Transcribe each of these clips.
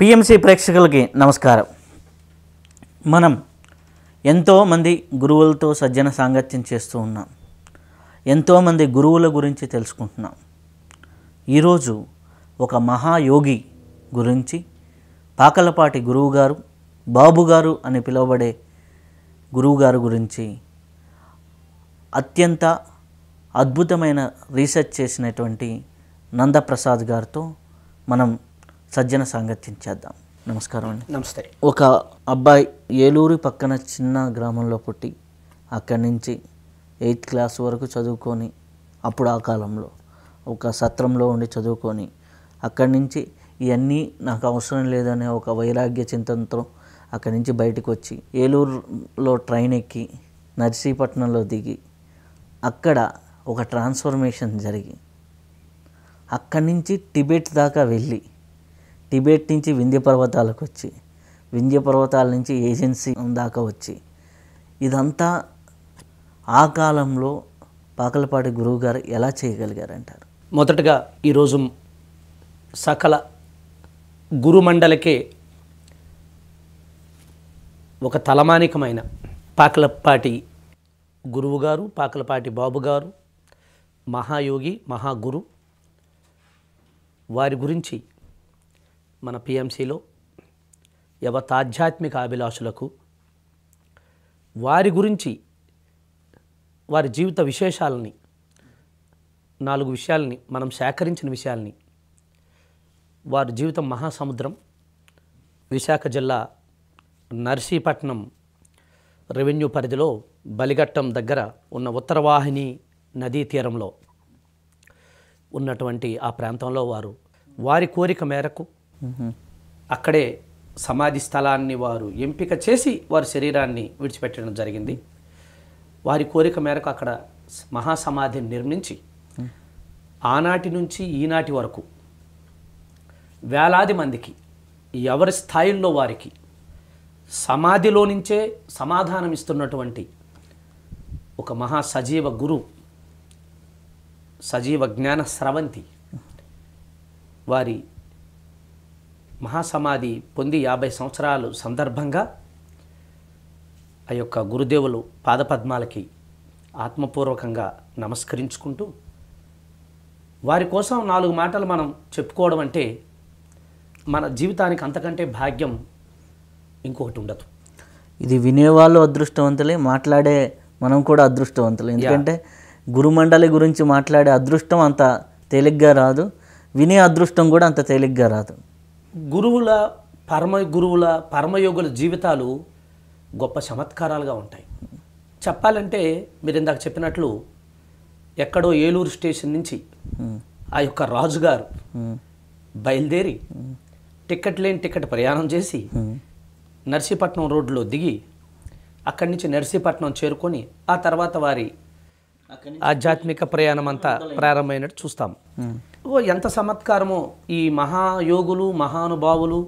PMC ప్రేక్షకులకి నమస్కారం మనం ఎంతోమంది గురువులతో సజ్జన సాంగత్యం చేస్తూ ఉన్నాం ఎంతోమంది గురువుల గురించి తెలుసుకుంటున్నాం ఈరోజు ఒక మహాయోగి గురించి పాకలపాటి గురువుగారు బాబుగారు అని పిలువబడే గురువుగారు గురించి అత్యంత అద్భుతమైన రీసెర్చ్ చేసినటువంటి నందప్రసాద్ గారితో మనం సజ్జన సాంగత్యం చేద్దాం నమస్కారం అండి నమస్తే ఒక అబ్బాయి ఏలూరు పక్కన చిన్న గ్రామంలో పుట్టి అక్కడి నుంచి ఎయిత్ క్లాస్ వరకు చదువుకొని అప్పుడు ఆ కాలంలో ఒక సత్రంలో ఉండి చదువుకొని అక్కడి నుంచి ఇవన్నీ నాకు అవసరం లేదనే ఒక వైరాగ్య చింతనతో అక్కడి నుంచి బయటకు వచ్చి ఏలూరులో ట్రైన్ ఎక్కి నర్సీపట్నంలో దిగి అక్కడ ఒక ట్రాన్స్ఫర్మేషన్ జరిగి అక్కడి నుంచి టిబెట్ దాకా వెళ్ళి టిబెట్ నుంచి వింధ్య పర్వతాలకు వచ్చి వింధ్య పర్వతాల నుంచి ఏజెన్సీ దాకా వచ్చి ఇదంతా ఆ కాలంలో పాకలపాటి గురువు గారు ఎలా చేయగలిగారంటారు మొదటగా ఈరోజు సకల మండలికే ఒక తలమానికమైన పాకలపాటి గురువుగారు పాకలపాటి బాబుగారు మహాయోగి మహాగురు వారి గురించి మన పిఎంసిలో యవత ఆధ్యాత్మిక అభిలాషులకు వారి గురించి వారి జీవిత విశేషాలని నాలుగు విషయాలని మనం సేకరించిన విషయాల్ని వారి జీవితం మహాసముద్రం విశాఖ జిల్లా నర్సీపట్నం రెవెన్యూ పరిధిలో బలిగట్టం దగ్గర ఉన్న ఉత్తరవాహిని నదీ తీరంలో ఉన్నటువంటి ఆ ప్రాంతంలో వారు వారి కోరిక మేరకు అక్కడే సమాధి స్థలాన్ని వారు ఎంపిక చేసి వారి శరీరాన్ని విడిచిపెట్టడం జరిగింది వారి కోరిక మేరకు అక్కడ మహాసమాధిని నిర్మించి ఆనాటి నుంచి ఈనాటి వరకు వేలాది మందికి ఎవరి స్థాయిల్లో వారికి సమాధిలో నుంచే సమాధానం ఇస్తున్నటువంటి ఒక మహా సజీవ గురు సజీవ జ్ఞాన స్రవంతి వారి మహాసమాధి పొంది యాభై సంవత్సరాలు సందర్భంగా ఆ యొక్క గురుదేవులు పాదపద్మాలకి ఆత్మపూర్వకంగా నమస్కరించుకుంటూ వారి కోసం నాలుగు మాటలు మనం చెప్పుకోవడం అంటే మన జీవితానికి అంతకంటే భాగ్యం ఇంకొకటి ఉండదు ఇది వినేవాళ్ళు అదృష్టవంతులే మాట్లాడే మనం కూడా అదృష్టవంతులు ఎందుకంటే గురుమండలి గురించి మాట్లాడే అదృష్టం అంత తేలిగ్గా రాదు వినే అదృష్టం కూడా అంత తేలిగ్గా రాదు గురువుల పరమ గురువుల పరమయోగుల జీవితాలు గొప్ప చమత్కారాలుగా ఉంటాయి చెప్పాలంటే మీరు ఇందాక చెప్పినట్లు ఎక్కడో ఏలూరు స్టేషన్ నుంచి ఆ యొక్క రాజుగారు బయలుదేరి టికెట్ లేని టికెట్ ప్రయాణం చేసి నర్సీపట్నం రోడ్లో దిగి అక్కడి నుంచి నర్సీపట్నం చేరుకొని ఆ తర్వాత వారి ఆధ్యాత్మిక ప్రయాణం అంతా ప్రారంభమైనట్టు చూస్తాం ఓ ఎంత చమత్కారమో ఈ మహాయోగులు మహానుభావులు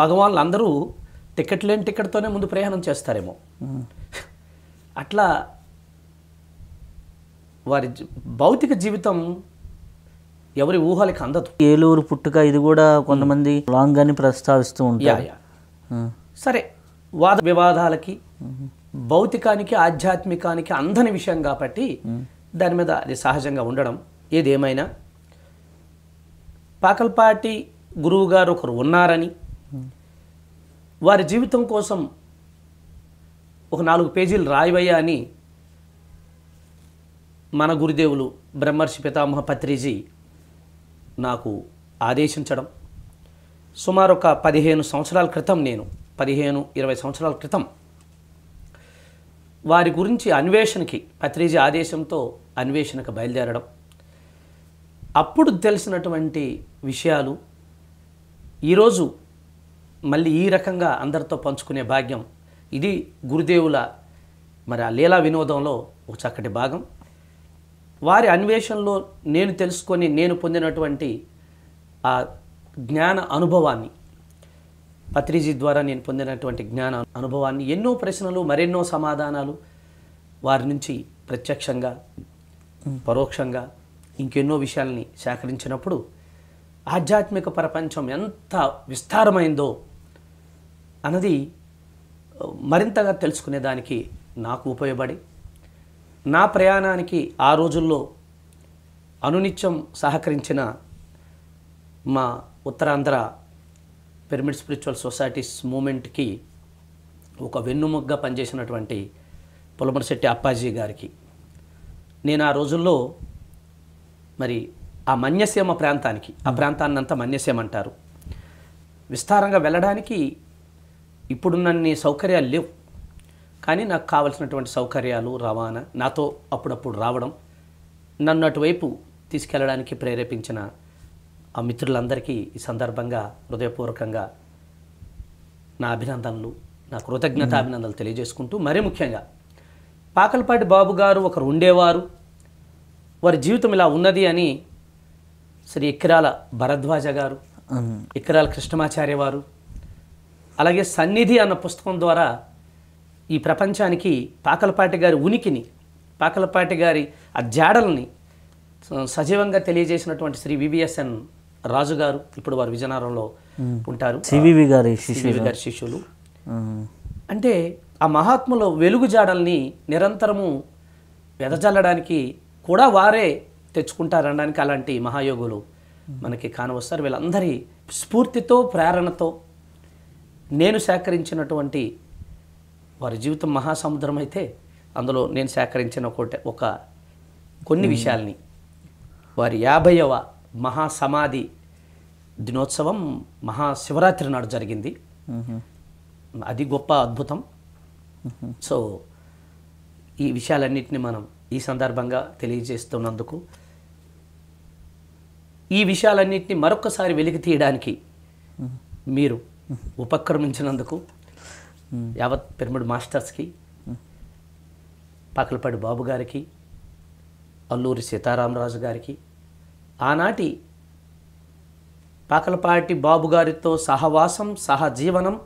భగవాన్లు అందరూ టికెట్ లేని టికెట్తోనే ముందు ప్రయాణం చేస్తారేమో అట్లా వారి భౌతిక జీవితం ఎవరి ఊహలకి అందదు ఏలూరు పుట్టుక ఇది కూడా కొంతమంది లాంగ్ అని ప్రస్తావిస్తూ ఉంటారు సరే వాద వివాదాలకి భౌతికానికి ఆధ్యాత్మికానికి అందని విషయం కాబట్టి దాని మీద అది సహజంగా ఉండడం ఏదేమైనా పాకల్పాటి గురువు గారు ఒకరు ఉన్నారని వారి జీవితం కోసం ఒక నాలుగు పేజీలు రాయవయ్యా అని మన గురుదేవులు బ్రహ్మర్షి పితామహ పత్రిజీ నాకు ఆదేశించడం సుమారు ఒక పదిహేను సంవత్సరాల క్రితం నేను పదిహేను ఇరవై సంవత్సరాల క్రితం వారి గురించి అన్వేషణకి పత్రిజీ ఆదేశంతో అన్వేషణకు బయలుదేరడం అప్పుడు తెలిసినటువంటి విషయాలు ఈరోజు మళ్ళీ ఈ రకంగా అందరితో పంచుకునే భాగ్యం ఇది గురుదేవుల మరి ఆ లీలా వినోదంలో ఒక చక్కటి భాగం వారి అన్వేషణలో నేను తెలుసుకొని నేను పొందినటువంటి ఆ జ్ఞాన అనుభవాన్ని పత్రిజీ ద్వారా నేను పొందినటువంటి జ్ఞాన అనుభవాన్ని ఎన్నో ప్రశ్నలు మరెన్నో సమాధానాలు వారి నుంచి ప్రత్యక్షంగా పరోక్షంగా ఇంకెన్నో విషయాల్ని సేకరించినప్పుడు ఆధ్యాత్మిక ప్రపంచం ఎంత విస్తారమైందో అన్నది మరింతగా తెలుసుకునేదానికి నాకు ఉపయోగపడి నా ప్రయాణానికి ఆ రోజుల్లో అనునిత్యం సహకరించిన మా ఉత్తరాంధ్ర పిరమిడ్ స్పిరిచువల్ సొసైటీస్ మూమెంట్కి ఒక వెన్నుముగ్గా పనిచేసినటువంటి పులమరశెట్టి అప్పాజీ గారికి నేను ఆ రోజుల్లో మరి ఆ మన్యసీమ ప్రాంతానికి ఆ ప్రాంతాన్ని అంతా మన్యసీమ అంటారు విస్తారంగా వెళ్ళడానికి ఇప్పుడున్నన్ని సౌకర్యాలు లేవు కానీ నాకు కావలసినటువంటి సౌకర్యాలు రవాణా నాతో అప్పుడప్పుడు రావడం నన్ను అటువైపు తీసుకెళ్ళడానికి ప్రేరేపించిన ఆ మిత్రులందరికీ ఈ సందర్భంగా హృదయపూర్వకంగా నా అభినందనలు నా కృతజ్ఞత అభినందనలు తెలియజేసుకుంటూ మరీ ముఖ్యంగా పాకలపాటి బాబు గారు ఒకరు ఉండేవారు వారి జీవితం ఇలా ఉన్నది అని శ్రీ ఇక్రాల భరద్వాజ గారు ఇక్రాల కృష్ణమాచార్య వారు అలాగే సన్నిధి అన్న పుస్తకం ద్వారా ఈ ప్రపంచానికి పాకలపాటి గారి ఉనికిని పాకలపాటి గారి ఆ జాడల్ని సజీవంగా తెలియజేసినటువంటి శ్రీ వివిఎస్ఎన్ రాజుగారు ఇప్పుడు వారు విజయనగరంలో ఉంటారు సివివి గారి సివివి గారి శిష్యులు అంటే ఆ మహాత్ములో వెలుగు జాడల్ని నిరంతరము వెదజల్లడానికి కూడా వారే తెచ్చుకుంటారనడానికి అలాంటి మహాయోగులు మనకి కానవస్తారు వీళ్ళందరి స్ఫూర్తితో ప్రేరణతో నేను సేకరించినటువంటి వారి జీవితం మహాసముద్రం అయితే అందులో నేను సేకరించిన ఒకటి ఒక కొన్ని విషయాల్ని వారి యాభైవ మహాసమాధి దినోత్సవం మహాశివరాత్రి నాడు జరిగింది అది గొప్ప అద్భుతం సో ఈ విషయాలన్నింటినీ మనం ఈ సందర్భంగా తెలియజేస్తున్నందుకు ఈ విషయాలన్నింటినీ మరొకసారి వెలికి తీయడానికి మీరు ఉపక్రమించినందుకు యావత్ పిరమిడ్ మాస్టర్స్కి పకలపాడు బాబు గారికి అల్లూరి సీతారామరాజు గారికి ఆనాటి పాకలపాటి బాబు గారితో సహవాసం సహజీవనం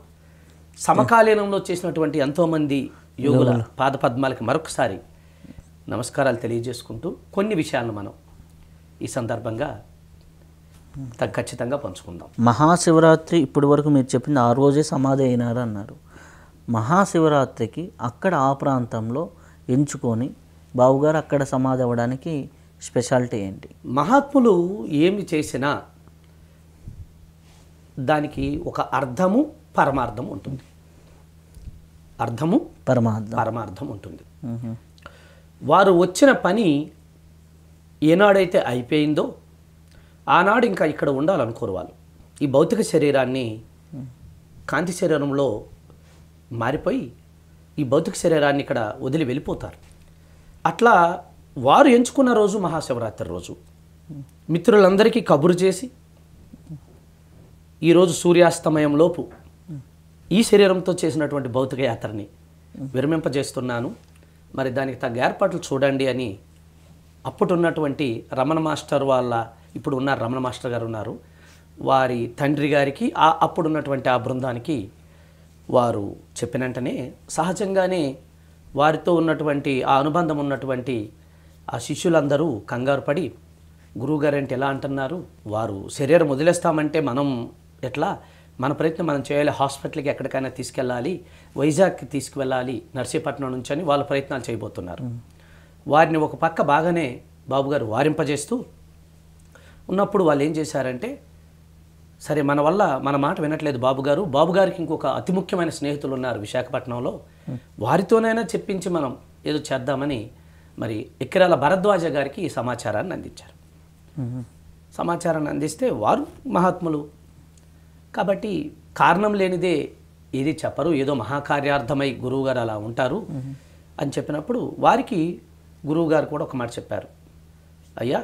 సమకాలీనంలో చేసినటువంటి ఎంతోమంది యోగుల పాదపద్మాలకి మరొకసారి నమస్కారాలు తెలియజేసుకుంటూ కొన్ని విషయాలను మనం ఈ సందర్భంగా ఖచ్చితంగా పంచుకుందాం మహాశివరాత్రి ఇప్పటి వరకు మీరు చెప్పింది ఆ రోజే సమాధి అయినారు అన్నారు మహాశివరాత్రికి అక్కడ ఆ ప్రాంతంలో ఎంచుకొని బావుగారు అక్కడ సమాధి అవ్వడానికి స్పెషాలిటీ ఏంటి మహాత్ములు ఏమి చేసినా దానికి ఒక అర్థము పరమార్థం ఉంటుంది అర్థము పరమార్థం పరమార్థం ఉంటుంది వారు వచ్చిన పని ఏనాడైతే అయిపోయిందో ఆనాడు ఇంకా ఇక్కడ ఉండాలనుకోరు వాళ్ళు ఈ భౌతిక శరీరాన్ని కాంతి శరీరంలో మారిపోయి ఈ భౌతిక శరీరాన్ని ఇక్కడ వదిలి వెళ్ళిపోతారు అట్లా వారు ఎంచుకున్న రోజు మహాశివరాత్రి రోజు మిత్రులందరికీ కబురు చేసి ఈరోజు సూర్యాస్తమయం లోపు ఈ శరీరంతో చేసినటువంటి భౌతిక యాత్రని విరమింపజేస్తున్నాను మరి దానికి తగ్గ ఏర్పాట్లు చూడండి అని అప్పుడున్నటువంటి రమణ మాస్టర్ వాళ్ళ ఇప్పుడు ఉన్న రమణ మాస్టర్ గారు ఉన్నారు వారి తండ్రి గారికి ఆ అప్పుడున్నటువంటి ఆ బృందానికి వారు చెప్పిన వెంటనే సహజంగానే వారితో ఉన్నటువంటి ఆ అనుబంధం ఉన్నటువంటి ఆ శిష్యులందరూ కంగారు పడి గురువుగారు అంటే ఎలా అంటున్నారు వారు శరీరం వదిలేస్తామంటే మనం ఎట్లా మన ప్రయత్నం మనం చేయాలి హాస్పిటల్కి ఎక్కడికైనా తీసుకెళ్ళాలి వైజాగ్కి తీసుకువెళ్ళాలి నర్సీపట్నం నుంచి అని వాళ్ళ ప్రయత్నాలు చేయబోతున్నారు వారిని ఒక పక్క బాగానే బాబుగారు వారింపజేస్తూ ఉన్నప్పుడు వాళ్ళు ఏం చేశారంటే సరే మన వల్ల మన మాట వినట్లేదు బాబుగారు బాబుగారికి ఇంకొక అతి ముఖ్యమైన స్నేహితులు ఉన్నారు విశాఖపట్నంలో వారితోనైనా చెప్పించి మనం ఏదో చేద్దామని మరి ఎక్కిరాల భరద్వాజ గారికి ఈ సమాచారాన్ని అందించారు సమాచారాన్ని అందిస్తే వారు మహాత్ములు కాబట్టి కారణం లేనిదే ఏది చెప్పరు ఏదో మహాకార్యార్థమై గురువుగారు అలా ఉంటారు అని చెప్పినప్పుడు వారికి గురువుగారు కూడా ఒక మాట చెప్పారు అయ్యా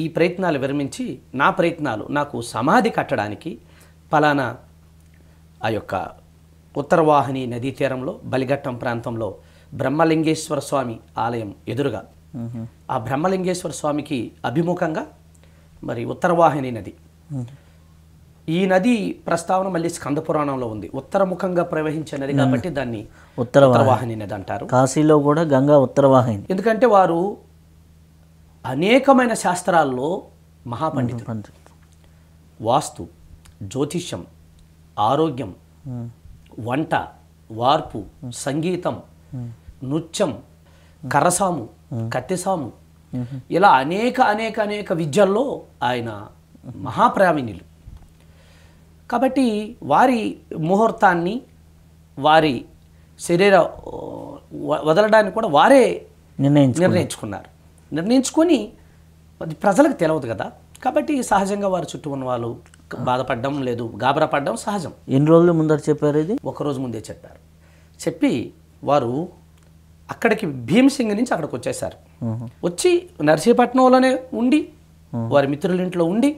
ఈ ప్రయత్నాలు విరమించి నా ప్రయత్నాలు నాకు సమాధి కట్టడానికి ఫలానా ఆ యొక్క ఉత్తరవాహిని నదీ తీరంలో బలిఘట్టం ప్రాంతంలో బ్రహ్మలింగేశ్వర స్వామి ఆలయం ఎదురుగా ఆ బ్రహ్మలింగేశ్వర స్వామికి అభిముఖంగా మరి ఉత్తరవాహిని నది ఈ నది ప్రస్తావన మళ్ళీ స్కంద పురాణంలో ఉంది ఉత్తరముఖంగా ప్రవహించే నది కాబట్టి దాన్ని ఉత్తర వాహిని నది అంటారు కాశీలో కూడా గంగా వాహిని ఎందుకంటే వారు అనేకమైన శాస్త్రాల్లో మహాపండితులు వాస్తు జ్యోతిష్యం ఆరోగ్యం వంట వార్పు సంగీతం నృత్యం కరసాము కత్తిసాము ఇలా అనేక అనేక అనేక విద్యల్లో ఆయన మహాప్రావీణ్యులు కాబట్టి వారి ముహూర్తాన్ని వారి శరీర వదలడానికి కూడా వారే నిర్ణయించు నిర్ణయించుకున్నారు నిర్ణయించుకొని అది ప్రజలకు తెలియదు కదా కాబట్టి సహజంగా వారి చుట్టూ ఉన్న వాళ్ళు బాధపడడం లేదు గాబరా పడడం సహజం ఎన్ని రోజులు ముందర చెప్పారు ఇది రోజు ముందే చెప్పారు చెప్పి వారు అక్కడికి భీమసింగ్ నుంచి అక్కడికి వచ్చేసారు వచ్చి నర్సీపట్నంలోనే ఉండి వారి మిత్రులింట్లో ఉండి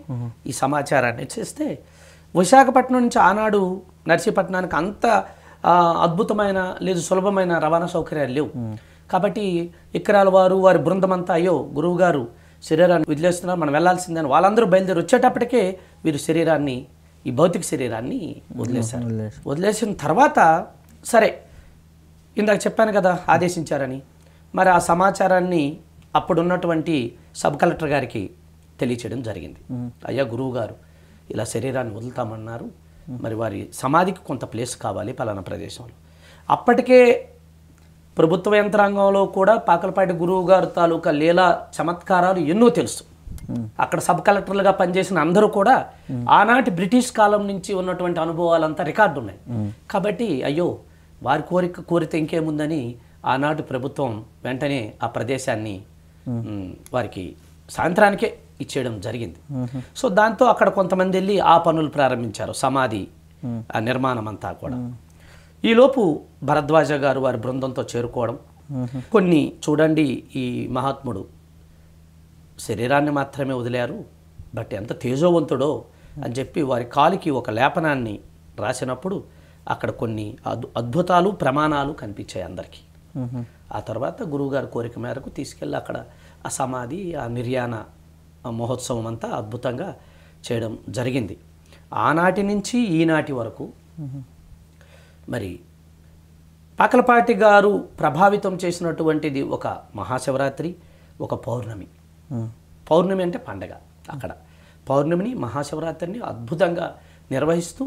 ఈ సమాచారాన్ని చేస్తే విశాఖపట్నం నుంచి ఆనాడు నర్సీపట్నానికి అంత అద్భుతమైన లేదు సులభమైన రవాణా సౌకర్యాలు లేవు కాబట్టి ఇక్కరాల వారు వారి బృందం అంతా అయ్యో గురువు గారు శరీరాన్ని వదిలేస్తున్నారు మనం వెళ్లాల్సిందని వాళ్ళందరూ బయలుదేరి వచ్చేటప్పటికే వీరు శరీరాన్ని ఈ భౌతిక శరీరాన్ని వదిలేశారు వదిలేసిన తర్వాత సరే ఇందాక చెప్పాను కదా ఆదేశించారని మరి ఆ సమాచారాన్ని అప్పుడున్నటువంటి సబ్ కలెక్టర్ గారికి తెలియచేయడం జరిగింది అయ్యా గురువు గారు ఇలా శరీరాన్ని వదులుతామన్నారు మరి వారి సమాధికి కొంత ప్లేస్ కావాలి పలానా ప్రదేశంలో అప్పటికే ప్రభుత్వ యంత్రాంగంలో కూడా పాకలపాటి గురువు గారు తాలూకా లీలా చమత్కారాలు ఎన్నో తెలుసు అక్కడ సబ్ కలెక్టర్లుగా పనిచేసిన అందరూ కూడా ఆనాటి బ్రిటిష్ కాలం నుంచి ఉన్నటువంటి అనుభవాలంతా రికార్డు ఉన్నాయి కాబట్టి అయ్యో వారి కోరిక కోరితే ఇంకేముందని ఆనాటి ప్రభుత్వం వెంటనే ఆ ప్రదేశాన్ని వారికి సాయంత్రానికే ఇచ్చేయడం జరిగింది సో దాంతో అక్కడ కొంతమంది వెళ్ళి ఆ పనులు ప్రారంభించారు సమాధి నిర్మాణం అంతా కూడా ఈలోపు భరద్వాజ గారు వారి బృందంతో చేరుకోవడం కొన్ని చూడండి ఈ మహాత్ముడు శరీరాన్ని మాత్రమే వదిలారు బట్ ఎంత తేజోవంతుడో అని చెప్పి వారి కాలికి ఒక లేపనాన్ని రాసినప్పుడు అక్కడ కొన్ని అద్భుతాలు ప్రమాణాలు కనిపించాయి అందరికీ ఆ తర్వాత గురువుగారి కోరిక మేరకు తీసుకెళ్ళి అక్కడ ఆ సమాధి ఆ నిర్యాణ మహోత్సవం అంతా అద్భుతంగా చేయడం జరిగింది ఆనాటి నుంచి ఈనాటి వరకు మరి పాకలపాటి గారు ప్రభావితం చేసినటువంటిది ఒక మహాశివరాత్రి ఒక పౌర్ణమి పౌర్ణమి అంటే పండగ అక్కడ పౌర్ణమిని మహాశివరాత్రిని అద్భుతంగా నిర్వహిస్తూ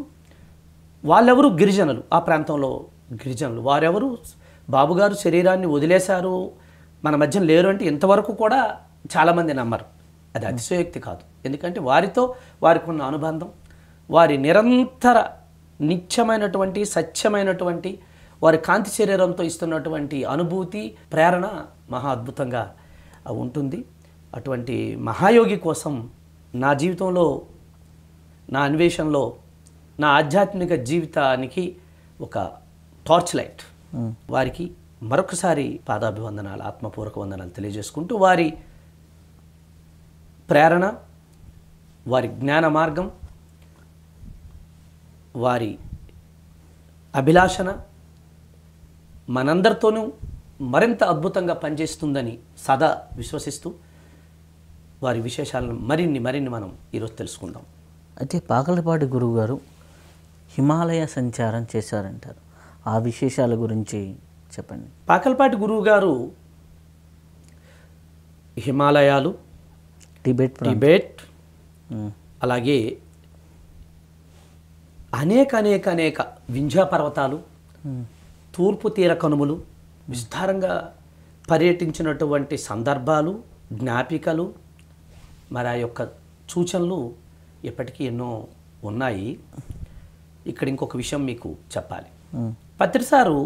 వాళ్ళెవరు గిరిజనులు ఆ ప్రాంతంలో గిరిజనులు వారెవరు బాబుగారు శరీరాన్ని వదిలేశారు మన మధ్యన లేరు అంటే ఇంతవరకు కూడా చాలామంది నమ్మరు అది అతిశయోక్తి కాదు ఎందుకంటే వారితో వారికి ఉన్న అనుబంధం వారి నిరంతర నిత్యమైనటువంటి సత్యమైనటువంటి వారి కాంతి శరీరంతో ఇస్తున్నటువంటి అనుభూతి ప్రేరణ మహా అద్భుతంగా ఉంటుంది అటువంటి మహాయోగి కోసం నా జీవితంలో నా అన్వేషణలో నా ఆధ్యాత్మిక జీవితానికి ఒక టార్చ్ లైట్ వారికి మరొకసారి పాదాభివందనాలు ఆత్మపూర్వక వందనాలు తెలియజేసుకుంటూ వారి ప్రేరణ వారి జ్ఞాన మార్గం వారి అభిలాషన మనందరితోనూ మరింత అద్భుతంగా పనిచేస్తుందని సదా విశ్వసిస్తూ వారి విశేషాలను మరిన్ని మరిన్ని మనం ఈరోజు తెలుసుకుందాం అయితే పాకలపాటి గురువు గారు హిమాలయ సంచారం చేశారంటారు ఆ విశేషాల గురించి చెప్పండి పాకలపాటి గురువు గారు హిమాలయాలు టిబెట్ టిబెట్ అలాగే అనేక అనేక అనేక వింధ్యా పర్వతాలు తూర్పు తీర కనుమలు విస్తారంగా పర్యటించినటువంటి సందర్భాలు జ్ఞాపికలు మరి ఆ యొక్క సూచనలు ఇప్పటికీ ఎన్నో ఉన్నాయి ఇక్కడ ఇంకొక విషయం మీకు చెప్పాలి పత్రిసారు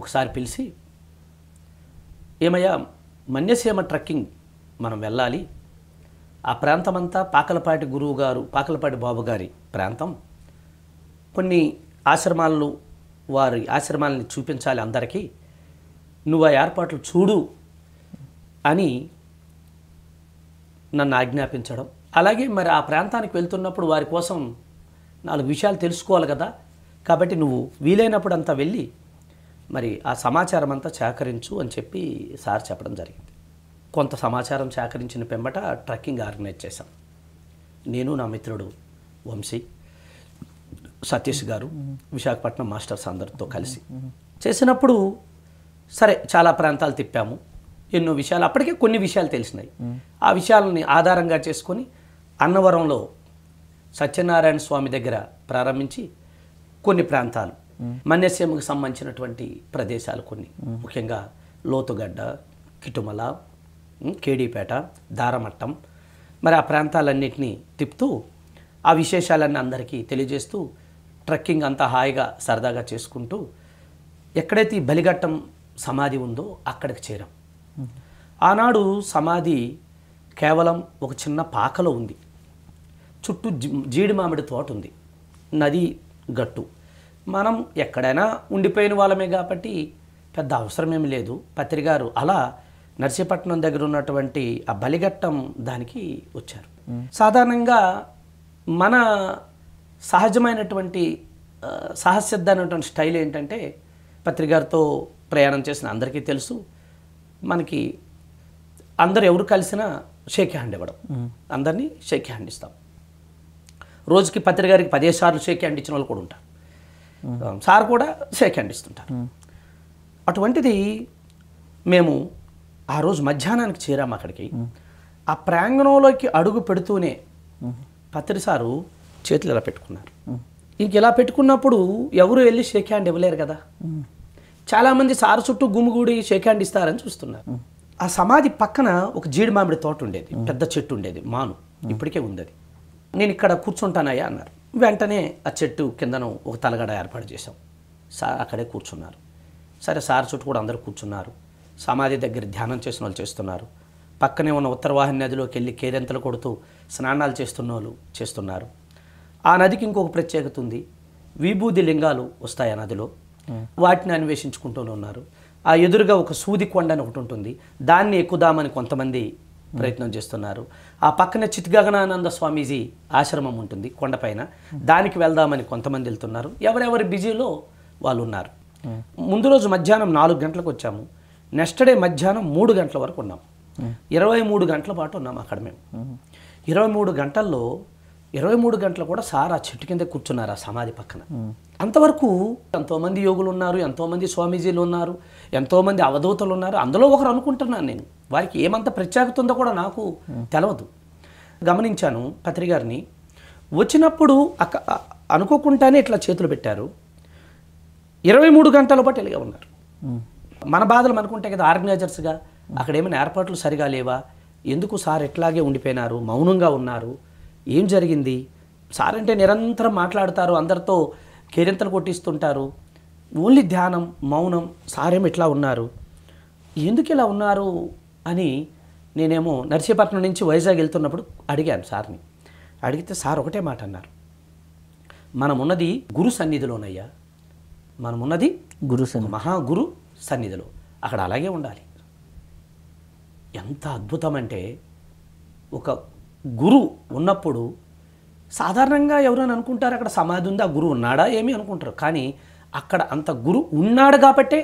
ఒకసారి పిలిచి ఏమయ్యా మన్యసీమ ట్రెక్కింగ్ మనం వెళ్ళాలి ఆ ప్రాంతమంతా పాకలపాటి గురువు గారు పాకలపాటి బాబు గారి ప్రాంతం కొన్ని ఆశ్రమాలను వారి ఆశ్రమాలని చూపించాలి అందరికీ నువ్వు ఆ ఏర్పాట్లు చూడు అని నన్ను ఆజ్ఞాపించడం అలాగే మరి ఆ ప్రాంతానికి వెళ్తున్నప్పుడు వారి కోసం నాలుగు విషయాలు తెలుసుకోవాలి కదా కాబట్టి నువ్వు వీలైనప్పుడు అంతా వెళ్ళి మరి ఆ సమాచారం అంతా సేకరించు అని చెప్పి సార్ చెప్పడం జరిగింది కొంత సమాచారం సేకరించిన పెంబట ట్రెక్కింగ్ ఆర్గనైజ్ చేశాం నేను నా మిత్రుడు వంశీ సతీష్ గారు విశాఖపట్నం మాస్టర్స్ అందరితో కలిసి చేసినప్పుడు సరే చాలా ప్రాంతాలు తిప్పాము ఎన్నో విషయాలు అప్పటికే కొన్ని విషయాలు తెలిసినాయి ఆ విషయాలని ఆధారంగా చేసుకొని అన్నవరంలో సత్యనారాయణ స్వామి దగ్గర ప్రారంభించి కొన్ని ప్రాంతాలు మన్యసీమకు సంబంధించినటువంటి ప్రదేశాలు కొన్ని ముఖ్యంగా లోతుగడ్డ కిటుమల కేడీపేట దారమట్టం మరి ఆ ప్రాంతాలన్నింటినీ తిప్పుతూ ఆ విశేషాలన్నీ అందరికీ తెలియజేస్తూ ట్రెక్కింగ్ అంతా హాయిగా సరదాగా చేసుకుంటూ ఎక్కడైతే ఈ బలిఘట్టం సమాధి ఉందో అక్కడికి చేరాం ఆనాడు సమాధి కేవలం ఒక చిన్న పాకలో ఉంది చుట్టూ జీడి మామిడి తోట ఉంది నది గట్టు మనం ఎక్కడైనా ఉండిపోయిన వాళ్ళమే కాబట్టి పెద్ద అవసరమేమి లేదు పత్రికారు అలా నర్సీపట్నం దగ్గర ఉన్నటువంటి ఆ బలిఘట్టం దానికి వచ్చారు సాధారణంగా మన సహజమైనటువంటి సాహసిద్ధ అనేటువంటి స్టైల్ ఏంటంటే పత్రికారితో ప్రయాణం చేసిన అందరికీ తెలుసు మనకి అందరు ఎవరు కలిసినా షేక్ హ్యాండ్ ఇవ్వడం అందరినీ షేక్ హ్యాండ్ ఇస్తాం రోజుకి పత్రికారికి పదే సార్లు షేక్ హ్యాండ్ ఇచ్చిన వాళ్ళు కూడా ఉంటారు సార్ కూడా షేక్ హ్యాండ్ ఇస్తుంటారు అటువంటిది మేము ఆ రోజు మధ్యాహ్నానికి చేరాము అక్కడికి ఆ ప్రాంగణంలోకి అడుగు పెడుతూనే పత్రిసారు చేతులు ఇలా పెట్టుకున్నారు ఇంక ఇలా పెట్టుకున్నప్పుడు ఎవరు వెళ్ళి షేక్ హ్యాండ్ ఇవ్వలేరు కదా చాలామంది సారు చుట్టూ గుమిగూడి షేక్ హ్యాండ్ ఇస్తారని చూస్తున్నారు ఆ సమాధి పక్కన ఒక జీడి మామిడి తోట ఉండేది పెద్ద చెట్టు ఉండేది మాను ఇప్పటికే ఉంది నేను ఇక్కడ కూర్చుంటానయ్యా అన్నారు వెంటనే ఆ చెట్టు కిందను ఒక తలగడ ఏర్పాటు చేశాం సార్ అక్కడే కూర్చున్నారు సరే సార్ చుట్టూ కూడా అందరూ కూర్చున్నారు సమాధి దగ్గర ధ్యానం చేసిన వాళ్ళు చేస్తున్నారు పక్కనే ఉన్న ఉత్తరవాహిని నదిలోకి వెళ్ళి కేరెంతలు కొడుతూ స్నానాలు చేస్తున్న వాళ్ళు చేస్తున్నారు ఆ నదికి ఇంకొక ప్రత్యేకత ఉంది విభూతి లింగాలు వస్తాయి ఆ నదిలో వాటిని అన్వేషించుకుంటూనే ఉన్నారు ఆ ఎదురుగా ఒక సూది కొండ అని ఒకటి ఉంటుంది దాన్ని ఎక్కుదామని కొంతమంది ప్రయత్నం చేస్తున్నారు ఆ పక్కన చిత్గగనానంద స్వామీజీ ఆశ్రమం ఉంటుంది కొండపైన దానికి వెళ్దామని కొంతమంది వెళ్తున్నారు ఎవరెవరి బిజీలో వాళ్ళు ఉన్నారు ముందు రోజు మధ్యాహ్నం నాలుగు గంటలకు వచ్చాము నెక్స్ట్ డే మధ్యాహ్నం మూడు గంటల వరకు ఉన్నాం ఇరవై మూడు గంటల పాటు ఉన్నాం అక్కడ మేము ఇరవై మూడు గంటల్లో ఇరవై మూడు గంటలు కూడా సార్ ఆ చెట్టు కింద కూర్చున్నారు ఆ సమాధి పక్కన అంతవరకు ఎంతోమంది యోగులు ఉన్నారు ఎంతోమంది స్వామీజీలు ఉన్నారు ఎంతోమంది అవధూతలు ఉన్నారు అందులో ఒకరు అనుకుంటున్నాను నేను వారికి ఏమంత ప్రత్యేకత ఉందో కూడా నాకు తెలవదు గమనించాను పత్రికారిని వచ్చినప్పుడు అక్క అనుకోకుండానే ఇట్లా చేతులు పెట్టారు ఇరవై మూడు గంటల పాటు వెళ్ళిగా ఉన్నారు మన బాధలు అనుకుంటే కదా ఆర్గనైజర్స్గా అక్కడ ఏమైనా ఏర్పాట్లు సరిగా లేవా ఎందుకు సార్ ఎట్లాగే ఉండిపోయినారు మౌనంగా ఉన్నారు ఏం జరిగింది సార్ అంటే నిరంతరం మాట్లాడతారు అందరితో కేరింతలు కొట్టిస్తుంటారు ఓన్లీ ధ్యానం మౌనం సారేం ఇట్లా ఉన్నారు ఎందుకు ఇలా ఉన్నారు అని నేనేమో నర్సీపట్నం నుంచి వైజాగ్ వెళ్తున్నప్పుడు అడిగాను సార్ని అడిగితే సార్ ఒకటే మాట అన్నారు మనమున్నది గురు సన్నిధిలోనయ్యా మనమున్నది గురు మహాగురు సన్నిధిలో అక్కడ అలాగే ఉండాలి ఎంత అద్భుతం అంటే ఒక గురు ఉన్నప్పుడు సాధారణంగా ఎవరైనా అనుకుంటారు అక్కడ సమాధి ఉంది ఆ గురువు ఉన్నాడా ఏమీ అనుకుంటారు కానీ అక్కడ అంత గురు ఉన్నాడు కాబట్టే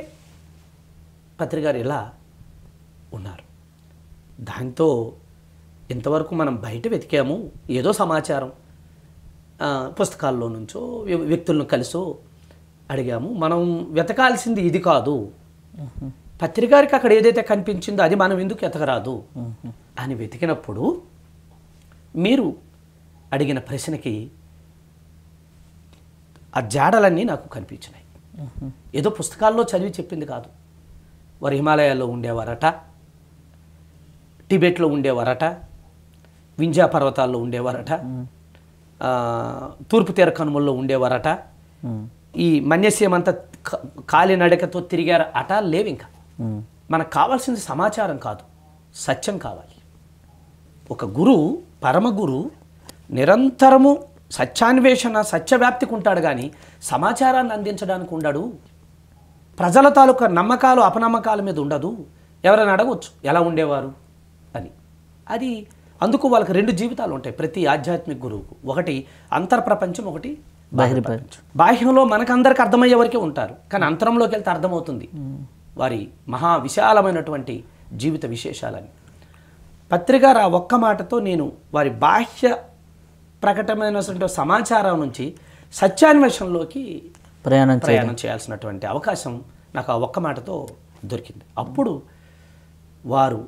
పత్రికారు ఇలా ఉన్నారు దాంతో ఇంతవరకు మనం బయట వెతికాము ఏదో సమాచారం పుస్తకాల్లో నుంచో వ్యక్తులను కలిసో అడిగాము మనం వెతకాల్సింది ఇది కాదు పత్రికారికి అక్కడ ఏదైతే కనిపించిందో అది మనం ఎందుకు ఎతకరాదు అని వెతికినప్పుడు మీరు అడిగిన ప్రశ్నకి ఆ జాడలన్నీ నాకు కనిపించినాయి ఏదో పుస్తకాల్లో చదివి చెప్పింది కాదు వారు హిమాలయాల్లో ఉండేవారట టిబెట్లో ఉండేవారట వింజా పర్వతాల్లో ఉండేవారట తూర్పు తీర కనుమల్లో ఉండేవారట ఈ మన్యసీమంతా కాలినడకతో తిరిగారు అటాలు లేవు ఇంకా మనకు కావాల్సింది సమాచారం కాదు సత్యం కావాలి ఒక గురువు పరమ గురువు నిరంతరము సత్యాన్వేషణ సత్యవ్యాప్తికి ఉంటాడు కానీ సమాచారాన్ని అందించడానికి ఉండడు ప్రజల తాలూకా నమ్మకాలు అపనమ్మకాల మీద ఉండదు ఎవరైనా అడగవచ్చు ఎలా ఉండేవారు అని అది అందుకు వాళ్ళకి రెండు జీవితాలు ఉంటాయి ప్రతి ఆధ్యాత్మిక గురువుకు ఒకటి అంతర్ప్రపంచం ఒకటి బాహ్యపరచు బాహ్యంలో మనకందరికి అర్థమయ్యే వరకే ఉంటారు కానీ అంతరంలోకి వెళ్తే అర్థమవుతుంది వారి మహా విశాలమైనటువంటి జీవిత విశేషాలని పత్రిక ఆ ఒక్క మాటతో నేను వారి బాహ్య ప్రకటమైనటువంటి సమాచారం నుంచి సత్యాన్వేషణలోకి ప్రయాణం ప్రయాణం చేయాల్సినటువంటి అవకాశం నాకు ఆ ఒక్క మాటతో దొరికింది అప్పుడు వారు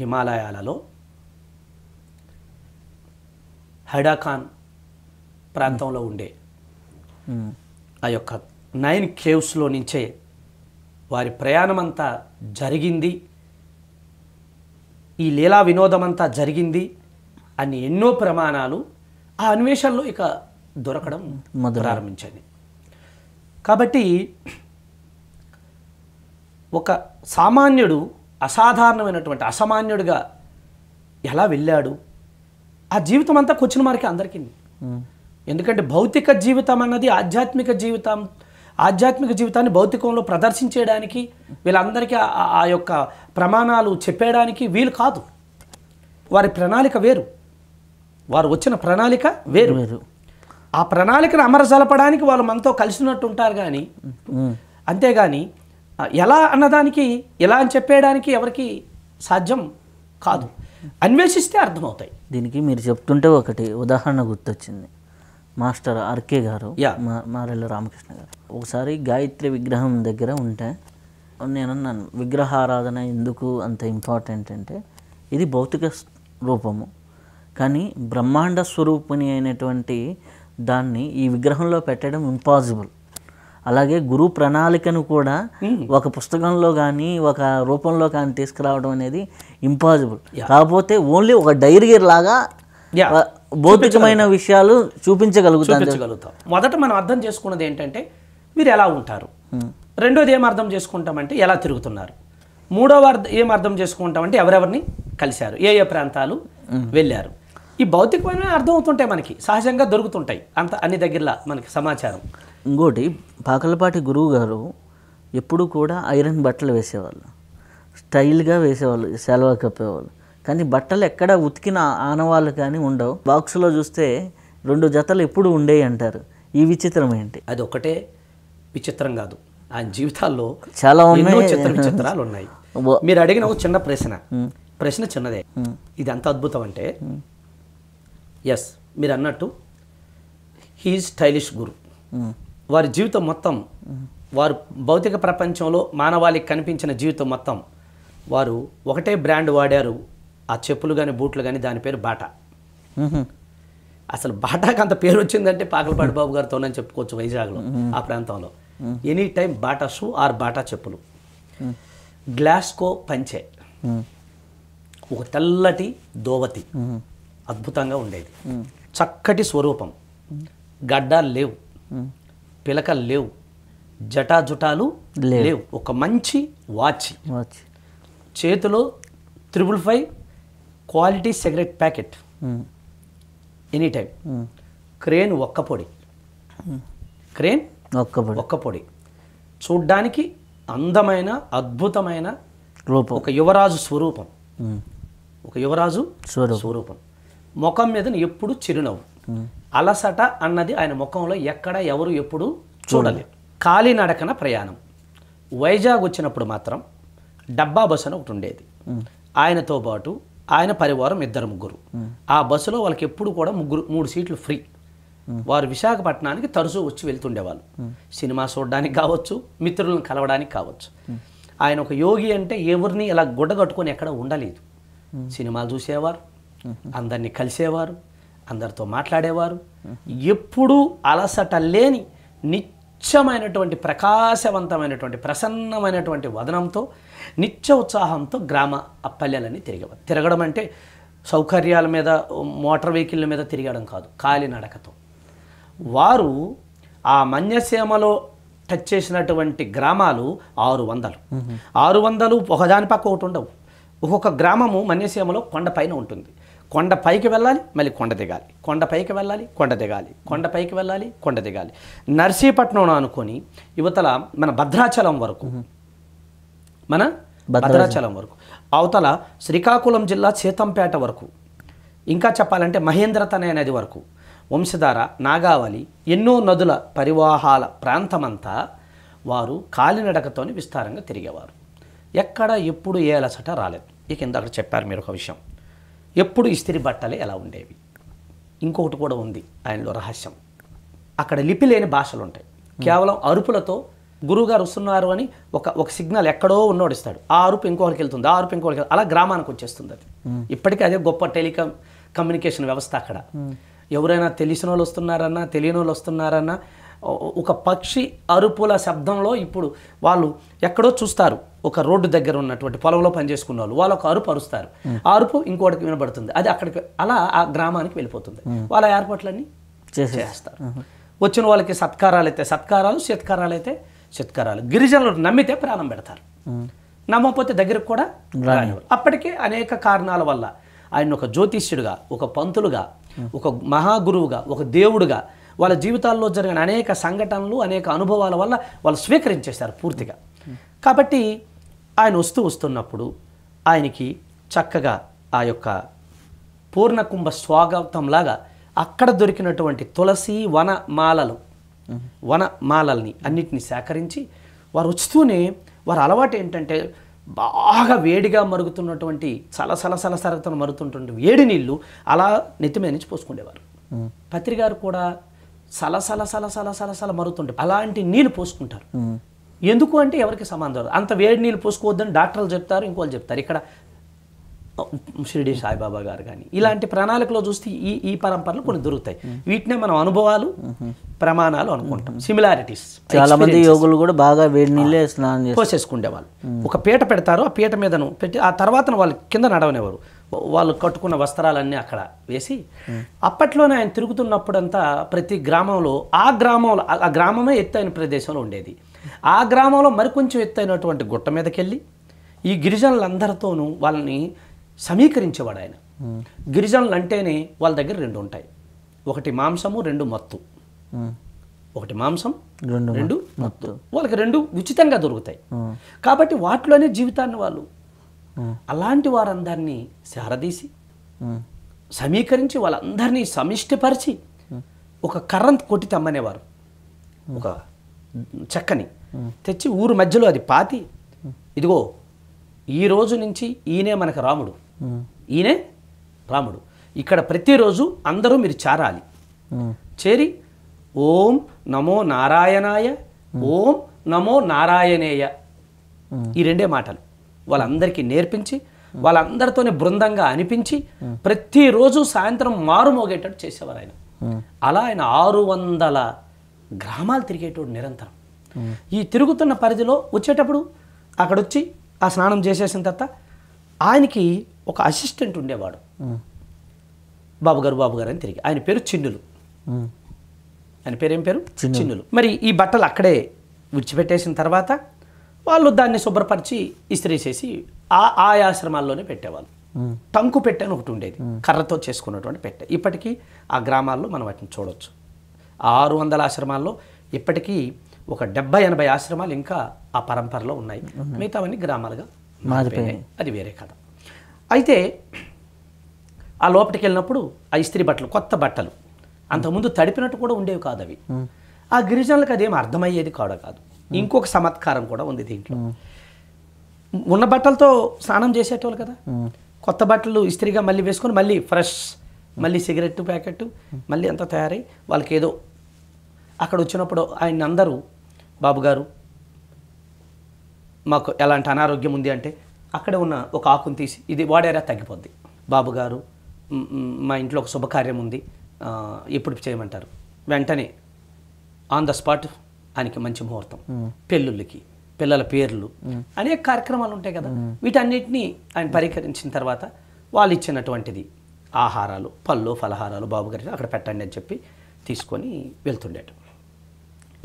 హిమాలయాలలో హైడాఖాన్ ప్రాంతంలో ఉండే ఆ యొక్క నైన్ కేవ్స్లో నుంచే వారి ప్రయాణం అంతా జరిగింది ఈ లీలా వినోదం అంతా జరిగింది అని ఎన్నో ప్రమాణాలు ఆ అన్వేషణలో ఇక దొరకడం ప్రారంభించండి కాబట్టి ఒక సామాన్యుడు అసాధారణమైనటువంటి అసామాన్యుడిగా ఎలా వెళ్ళాడు ఆ జీవితం అంతా క్వశ్చన్ మార్కే అందరికీ ఎందుకంటే భౌతిక జీవితం అన్నది ఆధ్యాత్మిక జీవితం ఆధ్యాత్మిక జీవితాన్ని భౌతికంలో ప్రదర్శించేయడానికి వీళ్ళందరికీ ఆ యొక్క ప్రమాణాలు చెప్పేయడానికి వీలు కాదు వారి ప్రణాళిక వేరు వారు వచ్చిన ప్రణాళిక వేరు వేరు ఆ ప్రణాళికను అమరజలపడానికి వాళ్ళు మనతో కలిసినట్టు ఉంటారు కానీ అంతేగాని ఎలా అన్నదానికి ఎలా అని చెప్పేయడానికి ఎవరికి సాధ్యం కాదు అన్వేషిస్తే అర్థమవుతాయి దీనికి మీరు చెప్తుంటే ఒకటి ఉదాహరణ గుర్తొచ్చింది మాస్టర్ ఆర్కే గారు మారెల్ల రామకృష్ణ గారు ఒకసారి గాయత్రి విగ్రహం దగ్గర ఉంటే నేను అన్నాను విగ్రహారాధన ఎందుకు అంత ఇంపార్టెంట్ అంటే ఇది భౌతిక రూపము కానీ బ్రహ్మాండ స్వరూపిణి అయినటువంటి దాన్ని ఈ విగ్రహంలో పెట్టడం ఇంపాసిబుల్ అలాగే గురు ప్రణాళికను కూడా hmm. ఒక పుస్తకంలో కానీ ఒక రూపంలో కానీ తీసుకురావడం అనేది ఇంపాసిబుల్ కాకపోతే ఓన్లీ ఒక డైరీ లాగా భౌతికమైన విషయాలు చూపించగలుగుతాం చూపించగలుగుతాం మొదట మనం అర్థం చేసుకున్నది ఏంటంటే మీరు ఎలా ఉంటారు రెండోది ఏం అర్థం చేసుకుంటామంటే ఎలా తిరుగుతున్నారు మూడవ ఏం అర్థం చేసుకుంటామంటే ఎవరెవరిని కలిశారు ఏ ఏ ప్రాంతాలు వెళ్ళారు ఈ భౌతికమైన అర్థం అవుతుంటాయి మనకి సహజంగా దొరుకుతుంటాయి అంత అన్ని దగ్గరలా మనకి సమాచారం ఇంకోటి పాకలపాటి గురువు గారు ఎప్పుడు కూడా ఐరన్ బట్టలు వేసేవాళ్ళు స్టైల్గా వేసేవాళ్ళు సెలవు కప్పేవాళ్ళు కానీ బట్టలు ఎక్కడ ఉతికిన ఆనవాళ్ళు కానీ ఉండవు బాక్స్లో చూస్తే రెండు జతలు ఎప్పుడు ఉండేవి అంటారు ఈ విచిత్రం ఏంటి అది ఒకటే విచిత్రం కాదు ఆయన జీవితాల్లో చాలా ఉన్నాయి చిత్ర విచిత్రాలు ఉన్నాయి మీరు అడిగిన ఒక చిన్న ప్రశ్న ప్రశ్న చిన్నదే ఇది ఎంత అద్భుతం అంటే ఎస్ మీరు అన్నట్టు హీ స్టైలిష్ గురు వారి జీవితం మొత్తం వారు భౌతిక ప్రపంచంలో మానవాళికి కనిపించిన జీవితం మొత్తం వారు ఒకటే బ్రాండ్ వాడారు ఆ చెప్పులు కానీ బూట్లు కానీ దాని పేరు బాటా అసలు బాటాకి అంత పేరు వచ్చిందంటే పాకలపాటి బాబు గారితోనని చెప్పుకోవచ్చు వైజాగ్లో ఆ ప్రాంతంలో any time Bata shoe or Bata చెప్పులు గ్లాస్కో పంచే ఒక తెల్లటి దోవతి అద్భుతంగా ఉండేది చక్కటి స్వరూపం గడ్డాలు లేవు పిలకలు లేవు జటాజుటాలు లేవు ఒక మంచి వాచ్ చేతిలో triple five quality cigarette packet any time crane ఒక్క పొడి క్రేన్ ఒక్క పొడి ఒక్క పొడి చూడ్డానికి అందమైన అద్భుతమైన రూపం ఒక యువరాజు స్వరూపం ఒక యువరాజు స్వరూపం ముఖం మీద ఎప్పుడు చిరునవ్వు అలసట అన్నది ఆయన ముఖంలో ఎక్కడ ఎవరు ఎప్పుడు చూడలేదు కాలినడకన ప్రయాణం వైజాగ్ వచ్చినప్పుడు మాత్రం డబ్బా బస్సు అని ఒకటి ఉండేది ఆయనతో పాటు ఆయన పరివారం ఇద్దరు ముగ్గురు ఆ బస్సులో వాళ్ళకి ఎప్పుడు కూడా ముగ్గురు మూడు సీట్లు ఫ్రీ వారు విశాఖపట్నానికి తరచూ వచ్చి వెళ్తుండేవాళ్ళు సినిమా చూడడానికి కావచ్చు మిత్రులను కలవడానికి కావచ్చు ఆయన ఒక యోగి అంటే ఎవరిని ఇలా గుడ్డగట్టుకొని ఎక్కడ ఉండలేదు సినిమాలు చూసేవారు అందరినీ కలిసేవారు అందరితో మాట్లాడేవారు ఎప్పుడూ అలసట లేని నిత్య స్వచ్ఛమైనటువంటి ప్రకాశవంతమైనటువంటి ప్రసన్నమైనటువంటి వదనంతో నిత్య ఉత్సాహంతో గ్రామ అప్పల్లెలని తిరిగే తిరగడం అంటే సౌకర్యాల మీద మోటార్ వెహికల్ మీద తిరగడం కాదు కాలినడకతో వారు ఆ మన్యసీమలో టచ్ చేసినటువంటి గ్రామాలు ఆరు వందలు ఆరు వందలు ఒకదాని పక్క ఒకటి ఉండవు ఒక్కొక్క గ్రామము మన్యసీమలో కొండపైన ఉంటుంది కొండ పైకి వెళ్ళాలి మళ్ళీ కొండ దిగాలి కొండ పైకి వెళ్ళాలి కొండ దిగాలి కొండ పైకి వెళ్ళాలి కొండ దిగాలి నర్సీపట్నం అనుకొని యువతల మన భద్రాచలం వరకు మన భద్రాచలం వరకు అవతల శ్రీకాకుళం జిల్లా సీతంపేట వరకు ఇంకా చెప్పాలంటే మహేంద్రతనే నది వరకు వంశధార నాగావళి ఎన్నో నదుల పరివాహాల ప్రాంతమంతా వారు కాలినడకతోనే విస్తారంగా తిరిగేవారు ఎక్కడ ఎప్పుడు ఏ అలసట రాలేదు ఇక ఇందాక చెప్పారు మీరు ఒక విషయం ఎప్పుడు ఇస్త్రీ బట్టలే ఎలా ఉండేవి ఇంకొకటి కూడా ఉంది ఆయనలో రహస్యం అక్కడ లిపి లేని భాషలు ఉంటాయి కేవలం అరుపులతో గురువుగారు వస్తున్నారు అని ఒక ఒక సిగ్నల్ ఎక్కడో ఉన్నోడిస్తాడు ఆ అరుపు ఇంకోరికి వెళ్తుంది ఆ అరుపు ఇంకోరికి అలా గ్రామానికి వచ్చేస్తుంది అది ఇప్పటికీ అదే గొప్ప టెలికమ్ కమ్యూనికేషన్ వ్యవస్థ అక్కడ ఎవరైనా తెలిసిన వాళ్ళు వస్తున్నారన్నా తెలియని వాళ్ళు వస్తున్నారన్నా ఒక పక్షి అరుపుల శబ్దంలో ఇప్పుడు వాళ్ళు ఎక్కడో చూస్తారు ఒక రోడ్డు దగ్గర ఉన్నటువంటి పొలంలో పనిచేసుకున్న వాళ్ళు వాళ్ళు ఒక అరుపు అరుస్తారు ఆ అరుపు ఇంకోటికి వినబడుతుంది అది అక్కడికి అలా ఆ గ్రామానికి వెళ్ళిపోతుంది వాళ్ళ ఏర్పాట్లన్నీ చేసేస్తారు వచ్చిన వాళ్ళకి సత్కారాలు అయితే సత్కారాలు సత్కారాలు అయితే సత్కారాలు గిరిజనులు నమ్మితే ప్రాణం పెడతారు నమ్మకపోతే దగ్గరకు కూడా అప్పటికే అనేక కారణాల వల్ల ఆయన ఒక జ్యోతిష్యుడిగా ఒక పంతులుగా ఒక మహాగురువుగా ఒక దేవుడుగా వాళ్ళ జీవితాల్లో జరిగిన అనేక సంఘటనలు అనేక అనుభవాల వల్ల వాళ్ళు స్వీకరించేశారు పూర్తిగా కాబట్టి ఆయన వస్తూ వస్తున్నప్పుడు ఆయనకి చక్కగా ఆ యొక్క పూర్ణకుంభ స్వాగతంలాగా అక్కడ దొరికినటువంటి తులసి వన మాలలు వన మాలల్ని అన్నిటిని సేకరించి వారు వస్తూనే వారి అలవాటు ఏంటంటే బాగా వేడిగా మరుగుతున్నటువంటి సలసల సలసలతో మరుగుతున్నటువంటి వేడి నీళ్ళు అలా నెత్తి మీద నుంచి పోసుకునేవారు పత్రిగారు కూడా సలసల సలసల సలసల మరుగుతుంటారు అలాంటి నీళ్ళు పోసుకుంటారు ఎందుకు అంటే ఎవరికి సమాధానం అంత వేడి నీళ్ళు పోసుకోవద్దని డాక్టర్లు చెప్తారు ఇంకోళ్ళు చెప్తారు ఇక్కడ షిరిడి సాయిబాబా గారు కానీ ఇలాంటి ప్రణాళికలో చూస్తే ఈ ఈ పరంపరలు కొన్ని దొరుకుతాయి వీటినే మనం అనుభవాలు ప్రమాణాలు అనుకుంటాం సిమిలారిటీస్ చాలా మంది యోగులు కూడా బాగా వేడి నీళ్ళే స్నానం వాళ్ళు ఒక పీట పెడతారు ఆ పీట మీదను పెట్టి ఆ తర్వాత వాళ్ళు కింద నడవనేవారు వాళ్ళు కట్టుకున్న వస్త్రాలన్నీ అక్కడ వేసి అప్పట్లోనే ఆయన తిరుగుతున్నప్పుడంతా ప్రతి గ్రామంలో ఆ గ్రామంలో ఆ గ్రామమే ఎత్తైన ప్రదేశంలో ఉండేది ఆ గ్రామంలో మరికొంచెం ఎత్తైనటువంటి గుట్ట మీదకెళ్ళి ఈ గిరిజనులందరితోనూ వాళ్ళని సమీకరించేవాడు ఆయన గిరిజనులు అంటేనే వాళ్ళ దగ్గర రెండు ఉంటాయి ఒకటి మాంసము రెండు మత్తు ఒకటి మాంసం రెండు రెండు మత్తు వాళ్ళకి రెండు ఉచితంగా దొరుకుతాయి కాబట్టి వాటిలోనే జీవితాన్ని వాళ్ళు అలాంటి వారందరినీ సారదీసి సమీకరించి వాళ్ళందరినీ సమిష్టిపరిచి ఒక కర్రంత్ కొట్టి తమ్మనేవారు ఒక చక్కని తెచ్చి ఊరు మధ్యలో అది పాతి ఇదిగో ఈ రోజు నుంచి ఈయనే మనకు రాముడు ఈయనే రాముడు ఇక్కడ ప్రతిరోజు అందరూ మీరు చేరాలి చేరి ఓం నమో నారాయణాయ ఓం నమో నారాయణేయ ఈ రెండే మాటలు వాళ్ళందరికీ నేర్పించి వాళ్ళందరితోనే బృందంగా అనిపించి ప్రతిరోజు సాయంత్రం మారుమోగేటట్టు చేసేవారు ఆయన అలా ఆయన ఆరు వందల గ్రామాలు తిరిగేటోడు నిరంతరం ఈ తిరుగుతున్న పరిధిలో వచ్చేటప్పుడు అక్కడ వచ్చి ఆ స్నానం చేసేసిన తర్వాత ఆయనకి ఒక అసిస్టెంట్ ఉండేవాడు బాబుగారు బాబుగారు అని తిరిగి ఆయన పేరు చిన్నులు ఆయన పేరేం పేరు చిన్నులు మరి ఈ బట్టలు అక్కడే విడిచిపెట్టేసిన తర్వాత వాళ్ళు దాన్ని శుభ్రపరిచి ఇస్త్రీ చేసి ఆ ఆశ్రమాల్లోనే పెట్టేవాళ్ళు టంకు పెట్టని అని ఒకటి ఉండేది కర్రతో చేసుకున్నటువంటి పెట్టె ఇప్పటికీ ఆ గ్రామాల్లో మనం వాటిని చూడవచ్చు ఆరు వందల ఆశ్రమాల్లో ఇప్పటికీ ఒక డెబ్బై ఎనభై ఆశ్రమాలు ఇంకా ఆ పరంపరలో ఉన్నాయి మిగతావన్నీ గ్రామాలుగా మారిపోయినాయి అది వేరే కథ అయితే ఆ లోపలికి వెళ్ళినప్పుడు ఆ ఇస్త్రీ బట్టలు కొత్త బట్టలు అంతకుముందు తడిపినట్టు కూడా ఉండేవి కాదు అవి ఆ గిరిజనులకు అదేం అర్థమయ్యేది కూడా కాదు ఇంకొక చమత్కారం కూడా ఉంది దీంట్లో ఉన్న బట్టలతో స్నానం చేసేటోళ్ళు కదా కొత్త బట్టలు ఇస్త్రీగా మళ్ళీ వేసుకొని మళ్ళీ ఫ్రెష్ మళ్ళీ సిగరెట్ ప్యాకెట్ మళ్ళీ అంతా తయారై వాళ్ళకి ఏదో అక్కడ వచ్చినప్పుడు ఆయన అందరూ బాబు గారు మాకు ఎలాంటి అనారోగ్యం ఉంది అంటే అక్కడ ఉన్న ఒక ఆకును తీసి ఇది వాడేరా తగ్గిపోద్ది బాబు గారు మా ఇంట్లో ఒక శుభకార్యం ఉంది ఎప్పుడు చేయమంటారు వెంటనే ఆన్ ద స్పాట్ ఆయనకి మంచి ముహూర్తం పెళ్ళిళ్ళకి పిల్లల పేర్లు అనేక కార్యక్రమాలు ఉంటాయి కదా వీటన్నిటినీ ఆయన పరికరించిన తర్వాత వాళ్ళు ఇచ్చినటువంటిది ఆహారాలు పళ్ళు ఫలహారాలు బాబుగారి అక్కడ పెట్టండి అని చెప్పి తీసుకొని వెళ్తుండేటం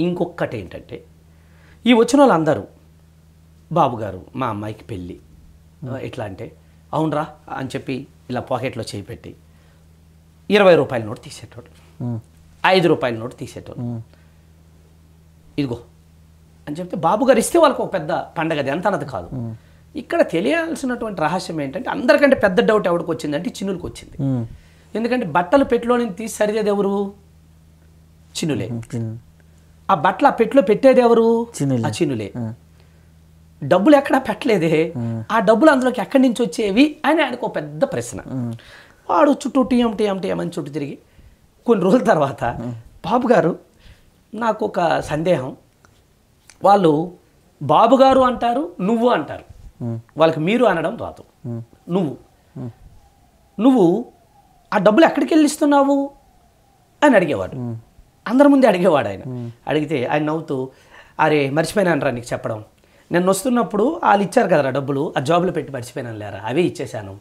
ఇంకొకటి ఏంటంటే ఈ వచ్చిన వాళ్ళందరూ బాబుగారు మా అమ్మాయికి పెళ్ళి ఎట్లా అంటే అవునరా అని చెప్పి ఇలా పాకెట్లో చేయి పెట్టి ఇరవై రూపాయల నోటు తీసేటోడు ఐదు రూపాయల నోటు తీసేటోడు ఇదిగో అని చెప్తే బాబుగారు ఇస్తే వాళ్ళకి ఒక పెద్ద పండగది అంత అన్నది కాదు ఇక్కడ తెలియాల్సినటువంటి రహస్యం ఏంటంటే అందరికంటే పెద్ద డౌట్ ఎవరికి వచ్చిందంటే చిన్నులకు వచ్చింది ఎందుకంటే బట్టలు పెట్టులో నుంచి తీసి సరిదేది ఎవరు చిన్నులే ఆ బట్టలు ఆ పెట్టులో పెట్టేది ఎవరు ఆ చిన్నులే డబ్బులు ఎక్కడ పెట్టలేదే ఆ డబ్బులు అందులోకి ఎక్కడి నుంచి వచ్చేవి అని ఆయనకు ఒక పెద్ద ప్రశ్న వాడు చుట్టూ టీఎం టీఎం టీఎం అని చుట్టూ తిరిగి కొన్ని రోజుల తర్వాత బాబు గారు నాకు ఒక సందేహం వాళ్ళు బాబు గారు అంటారు నువ్వు అంటారు వాళ్ళకి మీరు అనడం రాదు నువ్వు నువ్వు ఆ డబ్బులు ఎక్కడికి వెళ్ళిస్తున్నావు అని అడిగేవాడు అందరి ముందే అడిగేవాడు ఆయన అడిగితే ఆయన నవ్వుతూ అరే మర్చిపోయినాను రా నీకు చెప్పడం నేను వస్తున్నప్పుడు వాళ్ళు ఇచ్చారు కదరా డబ్బులు ఆ జాబ్లో పెట్టి మర్చిపోయినాను లేరా అవే ఇచ్చేశాను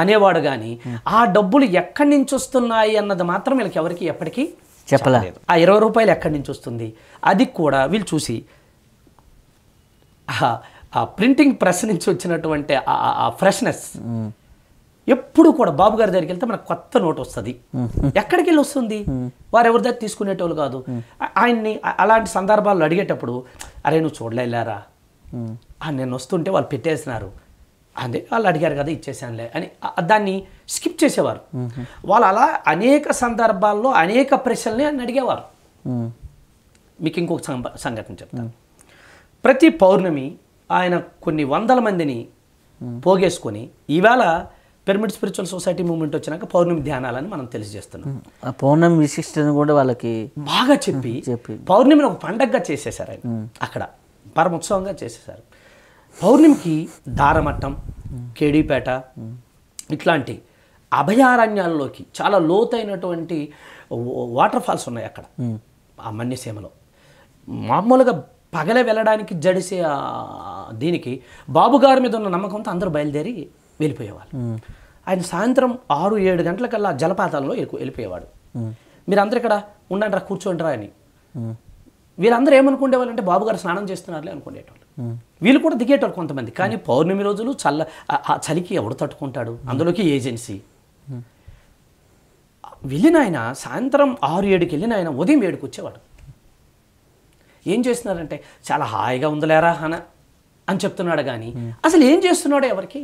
అనేవాడు కానీ ఆ డబ్బులు ఎక్కడి నుంచి వస్తున్నాయి అన్నది మాత్రం వీళ్ళకి ఎవరికి ఎప్పటికీ చెప్పలేదు ఆ ఇరవై రూపాయలు ఎక్కడి నుంచి వస్తుంది అది కూడా వీళ్ళు చూసి ఆ ప్రింటింగ్ ప్రెస్ నుంచి వచ్చినటువంటి ఆ ఫ్రెష్నెస్ ఎప్పుడు కూడా బాబు గారి దగ్గరికి వెళ్తే మనకు కొత్త నోట్ వస్తుంది ఎక్కడికి వెళ్ళి వస్తుంది వారు ఎవరి దగ్గర తీసుకునేటోళ్ళు కాదు ఆయన్ని అలాంటి సందర్భాల్లో అడిగేటప్పుడు అరే నువ్వు చూడలేలారా నేను వస్తుంటే వాళ్ళు పెట్టేసినారు అదే వాళ్ళు అడిగారు కదా ఇచ్చేసానులే అని దాన్ని స్కిప్ చేసేవారు వాళ్ళు అలా అనేక సందర్భాల్లో అనేక ప్రశ్నల్ని అని అడిగేవారు మీకు ఇంకొక సంఘటన చెప్తాను ప్రతి పౌర్ణమి ఆయన కొన్ని వందల మందిని పోగేసుకొని ఈవేళ పిరమిడ్ స్పిరిచువల్ సొసైటీ మూవ్మెంట్ వచ్చినాక పౌర్ణమి ధ్యానాలని మనం తెలియజేస్తున్నాం పౌర్ణమి విశిష్టను కూడా వాళ్ళకి బాగా చెప్పి చెప్పి పౌర్ణమిని ఒక పండగగా చేసేసారు ఆయన అక్కడ పరమోత్సవంగా చేసేసారు పౌర్ణమికి దారమట్టం కేడీపేట ఇట్లాంటి అభయారణ్యాల్లోకి చాలా లోతైనటువంటి వాటర్ ఫాల్స్ ఉన్నాయి అక్కడ ఆ మన్యసీమలో మామూలుగా పగలే వెళ్ళడానికి జడిసే దీనికి బాబుగారి మీద ఉన్న నమ్మకంతో అందరూ బయలుదేరి వెళ్ళిపోయేవాళ్ళు ఆయన సాయంత్రం ఆరు ఏడు గంటలకల్లా జలపాతాల్లో వెళ్ళిపోయేవాడు మీరందరూ ఇక్కడ ఉండండి రా కూర్చోండి రా అని వీళ్ళందరూ ఏమనుకునేవాళ్ళు అంటే బాబు గారు స్నానం చేస్తున్నారులే అనుకునేటోళ్ళు వీళ్ళు కూడా దిగేటోళ్ళు కొంతమంది కానీ పౌర్ణమి రోజులు చల్ల ఆ చలికి ఎవడు తట్టుకుంటాడు అందులోకి ఏజెన్సీ వెళ్ళిన ఆయన సాయంత్రం ఆరు ఏడుకి వెళ్ళిన ఆయన ఉదయం ఏడుకు వచ్చేవాడు ఏం చేస్తున్నారంటే చాలా హాయిగా ఉందిలేరా అన అని చెప్తున్నాడు కానీ అసలు ఏం చేస్తున్నాడో ఎవరికి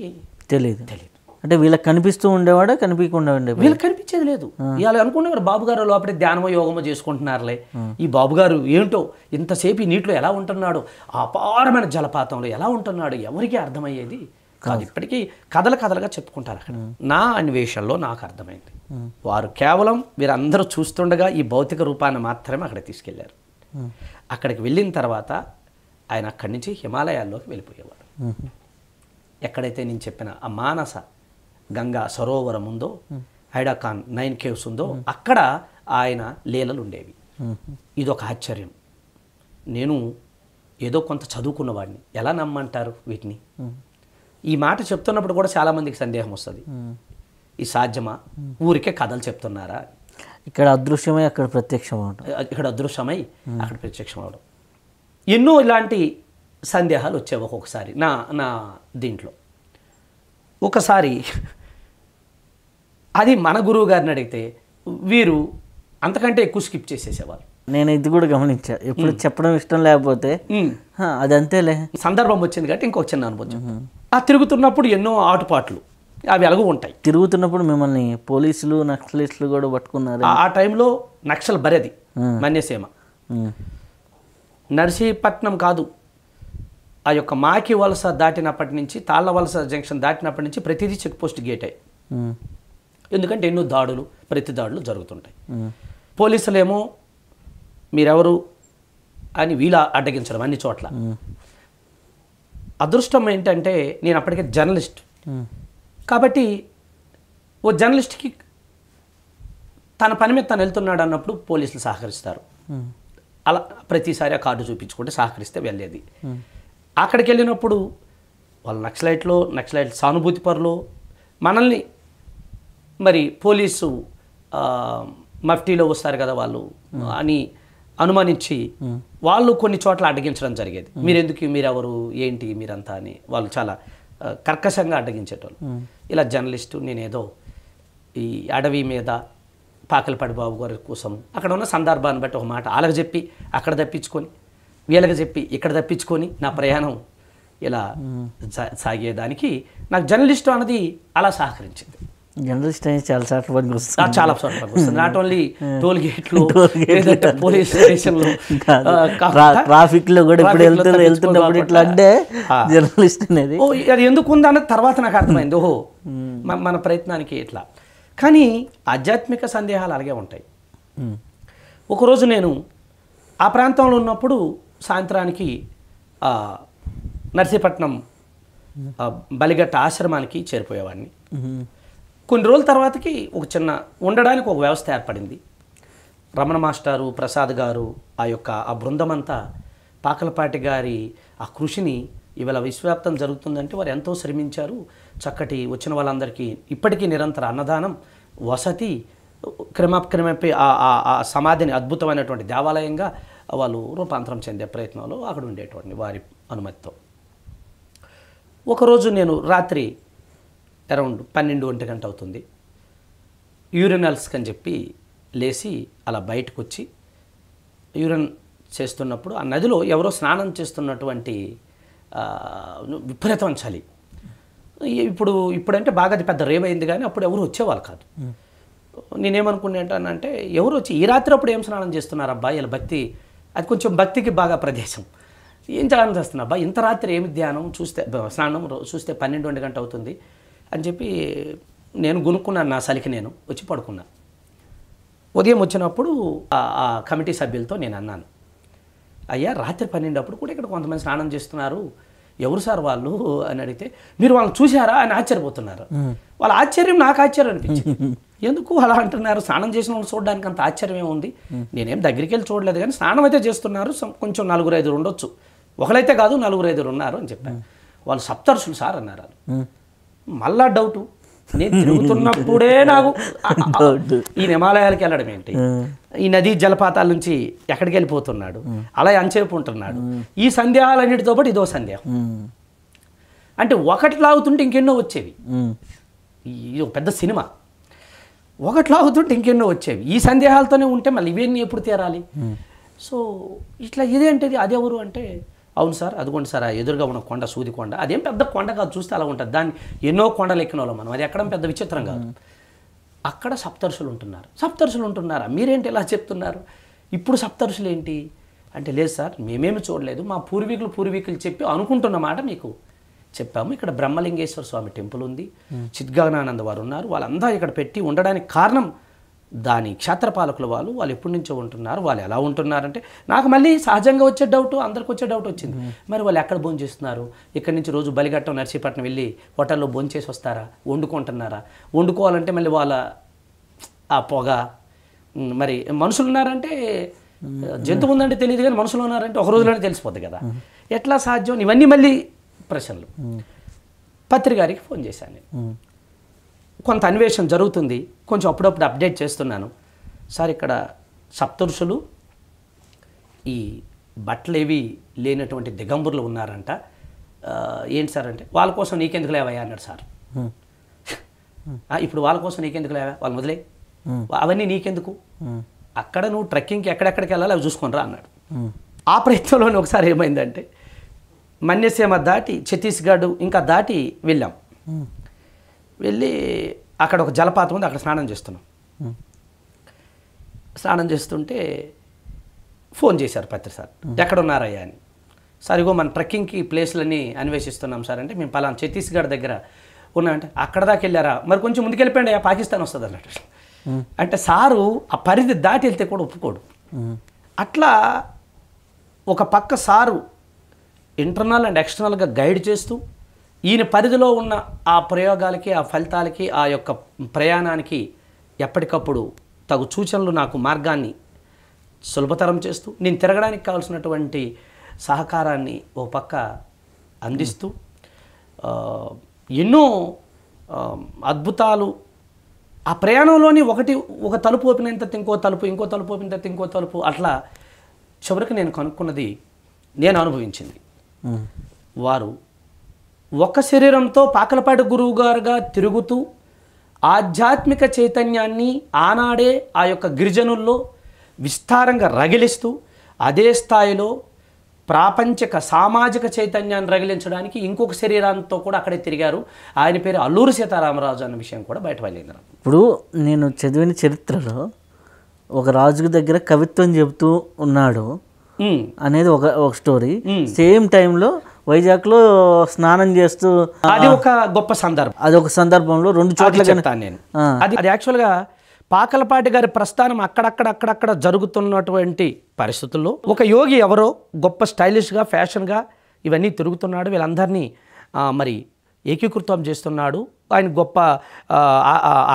తెలియదు తెలియదు అంటే వీళ్ళకి కనిపిస్తూ ఉండేవాడే కనిపించకుండా ఉండేవాడు వీళ్ళకి కనిపించేది లేదు ఇవాళ అనుకునేవారు బాబుగారు లోపలే ధ్యానమో యోగమో చేసుకుంటున్నారులే ఈ బాబుగారు ఏంటో ఇంతసేపు ఈ నీటిలో ఎలా ఉంటున్నాడు అపారమైన జలపాతంలో ఎలా ఉంటున్నాడు ఎవరికి అర్థమయ్యేది కాదు ఇప్పటికీ కథల కథలుగా చెప్పుకుంటారు అక్కడ నా అన్వేషణలో నాకు అర్థమైంది వారు కేవలం వీరందరూ చూస్తుండగా ఈ భౌతిక రూపాన్ని మాత్రమే అక్కడ తీసుకెళ్లారు అక్కడికి వెళ్ళిన తర్వాత ఆయన అక్కడి నుంచి హిమాలయాల్లోకి వెళ్ళిపోయేవాడు ఎక్కడైతే నేను చెప్పిన ఆ మానస గంగా సరోవరం ఉందో హైడాకాన్ నైన్ కేవ్స్ ఉందో అక్కడ ఆయన లీలలు ఉండేవి ఇదొక ఆశ్చర్యం నేను ఏదో కొంత చదువుకున్నవాడిని ఎలా నమ్మంటారు వీటిని ఈ మాట చెప్తున్నప్పుడు కూడా చాలామందికి సందేహం వస్తుంది ఈ సాధ్యమా ఊరికే కథలు చెప్తున్నారా ఇక్కడ అదృశ్యమై అక్కడ ప్రత్యక్షం అవడం ఇక్కడ అదృశ్యమై అక్కడ ప్రత్యక్షం అవడం ఎన్నో ఇలాంటి సందేహాలు వచ్చాయి ఒక్కొక్కసారి నా నా దీంట్లో ఒకసారి అది మన గురువు గారిని అడిగితే వీరు అంతకంటే ఎక్కువ స్కిప్ చేసేసేవాళ్ళు నేను ఇది కూడా గమనించా ఎప్పుడు చెప్పడం ఇష్టం లేకపోతే అది అంతేలే సందర్భం వచ్చింది కాబట్టి ఇంకో చిన్న అనుభవం ఆ తిరుగుతున్నప్పుడు ఎన్నో ఆటుపాట్లు అవి ఎలాగూ ఉంటాయి తిరుగుతున్నప్పుడు మిమ్మల్ని పోలీసులు నక్సలిస్టులు కూడా పట్టుకున్నారు ఆ టైంలో నక్సల్ బరది మన్యసీమ నర్సీపట్నం కాదు ఆ యొక్క మాకి వలస దాటినప్పటి నుంచి తాళ్ళ వలస జంక్షన్ దాటినప్పటి నుంచి ప్రతిదీ చెక్ పోస్ట్ గేటే ఎందుకంటే ఎన్నో దాడులు ప్రతి దాడులు జరుగుతుంటాయి పోలీసులేమో మీరెవరు అని వీళ్ళ అడ్డగించడం అన్ని చోట్ల అదృష్టం ఏంటంటే నేను అప్పటికే జర్నలిస్ట్ కాబట్టి ఓ జర్నలిస్ట్కి తన పని మీద తను వెళ్తున్నాడు అన్నప్పుడు పోలీసులు సహకరిస్తారు అలా ప్రతిసారి ఆ కార్డు చూపించుకుంటే సహకరిస్తే వెళ్ళేది అక్కడికి వెళ్ళినప్పుడు వాళ్ళు నక్సలైట్లో నక్సలైట్ సానుభూతి పరులు మనల్ని మరి పోలీసు మఫ్టీలో వస్తారు కదా వాళ్ళు అని అనుమానించి వాళ్ళు కొన్ని చోట్ల అడ్డగించడం జరిగేది మీరెందుకు మీరెవరు ఏంటి మీరంతా అని వాళ్ళు చాలా కర్కశంగా అడ్డగించేటోళ్ళు ఇలా జర్నలిస్టు నేనేదో ఈ అడవి మీద పాకలపాడి బాబు గారి కోసం అక్కడ ఉన్న సందర్భాన్ని బట్టి ఒక మాట ఆలకు చెప్పి అక్కడ తప్పించుకొని వీళ్ళకి చెప్పి ఇక్కడ తప్పించుకొని నా ప్రయాణం ఇలా సాగేదానికి నాకు జర్నలిస్ట్ అన్నది అలా సహకరించింది జర్నలిస్ట్ అనేది చాలా చోట్ల పనికి వస్తుంది చాలా చోట్ల వస్తుంది నాట్ ఓన్లీ టోల్ గేట్లు పోలీస్ స్టేషన్లు ట్రాఫిక్ లో కూడా ఇప్పుడు వెళ్తున్న వెళ్తున్నప్పుడు ఇట్లా అంటే జర్నలిస్ట్ అనేది అది ఎందుకు ఉందన్న తర్వాత నాకు అర్థమైంది ఓహో hmm. మన ప్రయత్నానికి ఇట్లా కానీ ఆధ్యాత్మిక సందేహాలు అలాగే ఉంటాయి ఒకరోజు నేను ఆ ప్రాంతంలో ఉన్నప్పుడు సాయంత్రానికి నర్సీపట్నం బలిగట్ట ఆశ్రమానికి చేరిపోయేవాడిని కొన్ని రోజుల తర్వాతకి ఒక చిన్న ఉండడానికి ఒక వ్యవస్థ ఏర్పడింది రమణ మాస్టారు ప్రసాద్ గారు ఆ యొక్క ఆ బృందం అంతా పాకలపాటి గారి ఆ కృషిని ఇవాళ విశ్వవ్యాప్తం జరుగుతుందంటే వారు ఎంతో శ్రమించారు చక్కటి వచ్చిన వాళ్ళందరికీ ఇప్పటికీ నిరంతర అన్నదానం వసతి క్రమక్రమపై ఆ సమాధిని అద్భుతమైనటువంటి దేవాలయంగా వాళ్ళు రూపాంతరం చెందే ప్రయత్నంలో అక్కడ ఉండేటువంటి వారి అనుమతితో ఒకరోజు నేను రాత్రి అరౌండ్ పన్నెండు ఒంటి గంట అవుతుంది యూరినల్స్ అని చెప్పి లేచి అలా బయటకు వచ్చి యూరిన్ చేస్తున్నప్పుడు ఆ నదిలో ఎవరో స్నానం చేస్తున్నటువంటి విపరీతం చలి ఇప్పుడు ఇప్పుడంటే బాగా పెద్ద రేవైంది కానీ అప్పుడు ఎవరు వచ్చేవాళ్ళు కాదు ఏంటంటే ఎవరు వచ్చి ఈ రాత్రి అప్పుడు ఏం స్నానం చేస్తున్నారు అబ్బాయి వీళ్ళ భక్తి అది కొంచెం భక్తికి బాగా ప్రదేశం ఏం స్నానం చేస్తున్నా అబ్బా ఇంత రాత్రి ఏమి ధ్యానం చూస్తే స్నానం చూస్తే పన్నెండు రెండు గంట అవుతుంది అని చెప్పి నేను గునుక్కున్నాను నా సలికి నేను వచ్చి పడుకున్నా ఉదయం వచ్చినప్పుడు ఆ కమిటీ సభ్యులతో నేను అన్నాను అయ్యా రాత్రి పన్నెండు అప్పుడు కూడా ఇక్కడ కొంతమంది స్నానం చేస్తున్నారు ఎవరు సార్ వాళ్ళు అని అడిగితే మీరు వాళ్ళని చూశారా అని ఆశ్చర్యపోతున్నారు వాళ్ళ ఆశ్చర్యం నాకు ఆశ్చర్యం అనిపించింది ఎందుకు అలా అంటున్నారు స్నానం చేసిన వాళ్ళు చూడడానికి అంత ఆశ్చర్యం ఏముంది నేనేం దగ్గరికి వెళ్ళి చూడలేదు కానీ స్నానం అయితే చేస్తున్నారు కొంచెం నలుగురు ఐదు ఉండొచ్చు ఒకరైతే కాదు నలుగురు ఐదు ఉన్నారు అని చెప్పాను వాళ్ళు సప్తర్షులు సార్ అన్నారు మళ్ళా డౌటు నేను తిరుగుతున్నప్పుడే నాకు ఈ హిమాలయాలకి వెళ్ళడం ఏంటి ఈ నదీ జలపాతాల నుంచి ఎక్కడికి వెళ్ళిపోతున్నాడు అలా అంచేపు ఉంటున్నాడు ఈ సందేహాలన్నిటితో పాటు ఇదో సందేహం అంటే ఒకటి లాగుతుంటే ఇంకెన్నో వచ్చేవి ఇది ఒక పెద్ద సినిమా ఒకటి లాగుతుంటే ఇంకెన్నో వచ్చేవి ఈ సందేహాలతోనే ఉంటే మళ్ళీ ఇవన్నీ ఎప్పుడు తీరాలి సో ఇట్లా ఇదేంటిది అదెవరు అంటే అవును సార్ అదిగోండి సార్ ఎదురుగా ఉన్న కొండ సూది కొండ అదేం పెద్ద కొండ కాదు చూస్తే అలా ఉంటుంది దాన్ని ఎన్నో కొండలు ఎక్కిన వాళ్ళం మనం అది ఎక్కడం పెద్ద విచిత్రం కాదు అక్కడ సప్తర్షులు ఉంటున్నారు సప్తర్షులు ఉంటున్నారా మీరేంటి ఇలా చెప్తున్నారు ఇప్పుడు సప్తర్షులు ఏంటి అంటే లేదు సార్ మేమేమి చూడలేదు మా పూర్వీకులు పూర్వీకులు చెప్పి అనుకుంటున్న మాట మీకు చెప్పాము ఇక్కడ బ్రహ్మలింగేశ్వర స్వామి టెంపుల్ ఉంది చిద్గానానంద వారు ఉన్నారు వాళ్ళందరూ ఇక్కడ పెట్టి ఉండడానికి కారణం దాని క్షేత్రపాలకుల వాళ్ళు వాళ్ళు ఎప్పటి నుంచో ఉంటున్నారు వాళ్ళు ఎలా ఉంటున్నారంటే నాకు మళ్ళీ సహజంగా వచ్చే డౌట్ అందరికి వచ్చే డౌట్ వచ్చింది మరి వాళ్ళు ఎక్కడ భోంచేస్తున్నారు చేస్తున్నారు ఇక్కడి నుంచి రోజు బలిగట్టం నర్సీపట్నం వెళ్ళి హోటల్లో భోంచేసి వస్తారా వండుకుంటున్నారా వండుకోవాలంటే మళ్ళీ వాళ్ళ ఆ పొగ మరి మనుషులు ఉన్నారంటే జంతువు ఉందంటే తెలియదు కానీ మనుషులు ఉన్నారంటే ఒక రోజులోనే తెలిసిపోద్ది కదా ఎట్లా సాధ్యం ఇవన్నీ మళ్ళీ ప్రశ్నలు పత్రికారికి ఫోన్ చేశాను నేను కొంత అన్వేషణ జరుగుతుంది కొంచెం అప్పుడప్పుడు అప్డేట్ చేస్తున్నాను సార్ ఇక్కడ సప్తరుషులు ఈ బట్టలేవి లేనటువంటి దిగంబరులు ఉన్నారంట ఏంటి సార్ అంటే వాళ్ళ కోసం నీకెందుకు లేవయ్యా అన్నాడు సార్ ఇప్పుడు వాళ్ళ కోసం నీకెందుకు లేవా వాళ్ళు వదిలే అవన్నీ నీకెందుకు అక్కడ నువ్వు ట్రెక్కింగ్కి ఎక్కడెక్కడికి వెళ్ళాలి అవి చూసుకుని రా అన్నాడు ఆ ప్రయత్నంలోనే ఒకసారి ఏమైందంటే మన్యసీమ దాటి ఛత్తీస్గఢ్ ఇంకా దాటి వెళ్ళాం వెళ్ళి అక్కడ ఒక జలపాతం ఉంది అక్కడ స్నానం చేస్తున్నాం స్నానం చేస్తుంటే ఫోన్ చేశారు పత్రి సార్ ఎక్కడున్నారయ్యా అని సార్ ఇగో మన ట్రెక్కింగ్కి ప్లేస్లన్నీ అన్వేషిస్తున్నాం సార్ అంటే మేము పలానా ఛత్తీస్గఢ్ దగ్గర ఉన్నామంటే అక్కడ దాకా వెళ్ళారా మరి కొంచెం ముందుకెళ్ళిపోయండి అయ్యా పాకిస్తాన్ వస్తుంది అన్నట్టు అంటే సారు ఆ పరిధి దాటి వెళ్తే కూడా ఒప్పుకోడు అట్లా ఒక పక్క సారు ఇంటర్నల్ అండ్ ఎక్స్టర్నల్గా గైడ్ చేస్తూ ఈయన పరిధిలో ఉన్న ఆ ప్రయోగాలకి ఆ ఫలితాలకి ఆ యొక్క ప్రయాణానికి ఎప్పటికప్పుడు తగు సూచనలు నాకు మార్గాన్ని సులభతరం చేస్తూ నేను తిరగడానికి కావాల్సినటువంటి సహకారాన్ని ఓ పక్క అందిస్తూ ఎన్నో అద్భుతాలు ఆ ప్రయాణంలోని ఒకటి ఒక తలుపు ఓపిన తర్వాత ఇంకో తలుపు ఇంకో తలుపు ఓపిన తర్వాత ఇంకో తలుపు అట్లా చివరికి నేను కనుక్కున్నది నేను అనుభవించింది వారు ఒక శరీరంతో పాకలపాటి గురువు గారుగా తిరుగుతూ ఆధ్యాత్మిక చైతన్యాన్ని ఆనాడే ఆ యొక్క గిరిజనుల్లో విస్తారంగా రగిలిస్తూ అదే స్థాయిలో ప్రాపంచిక సామాజిక చైతన్యాన్ని రగిలించడానికి ఇంకొక శరీరాంతో కూడా అక్కడే తిరిగారు ఆయన పేరు అల్లూరు సీతారామరాజు అన్న విషయం కూడా బయటపడింది ఇప్పుడు నేను చదివిన చరిత్రలో ఒక రాజు దగ్గర కవిత్వం చెబుతూ ఉన్నాడు అనేది ఒక ఒక స్టోరీ సేమ్ టైంలో వైజాగ్లో స్నానం చేస్తూ అది ఒక గొప్ప సందర్భం అది ఒక సందర్భంలో రెండు చోట్ల నేను అది అది యాక్చువల్గా పాకలపాటి గారి ప్రస్థానం అక్కడక్కడ అక్కడక్కడ జరుగుతున్నటువంటి పరిస్థితుల్లో ఒక యోగి ఎవరో గొప్ప స్టైలిష్గా ఫ్యాషన్గా ఇవన్నీ తిరుగుతున్నాడు వీళ్ళందరినీ మరి ఏకీకృతం చేస్తున్నాడు ఆయన గొప్ప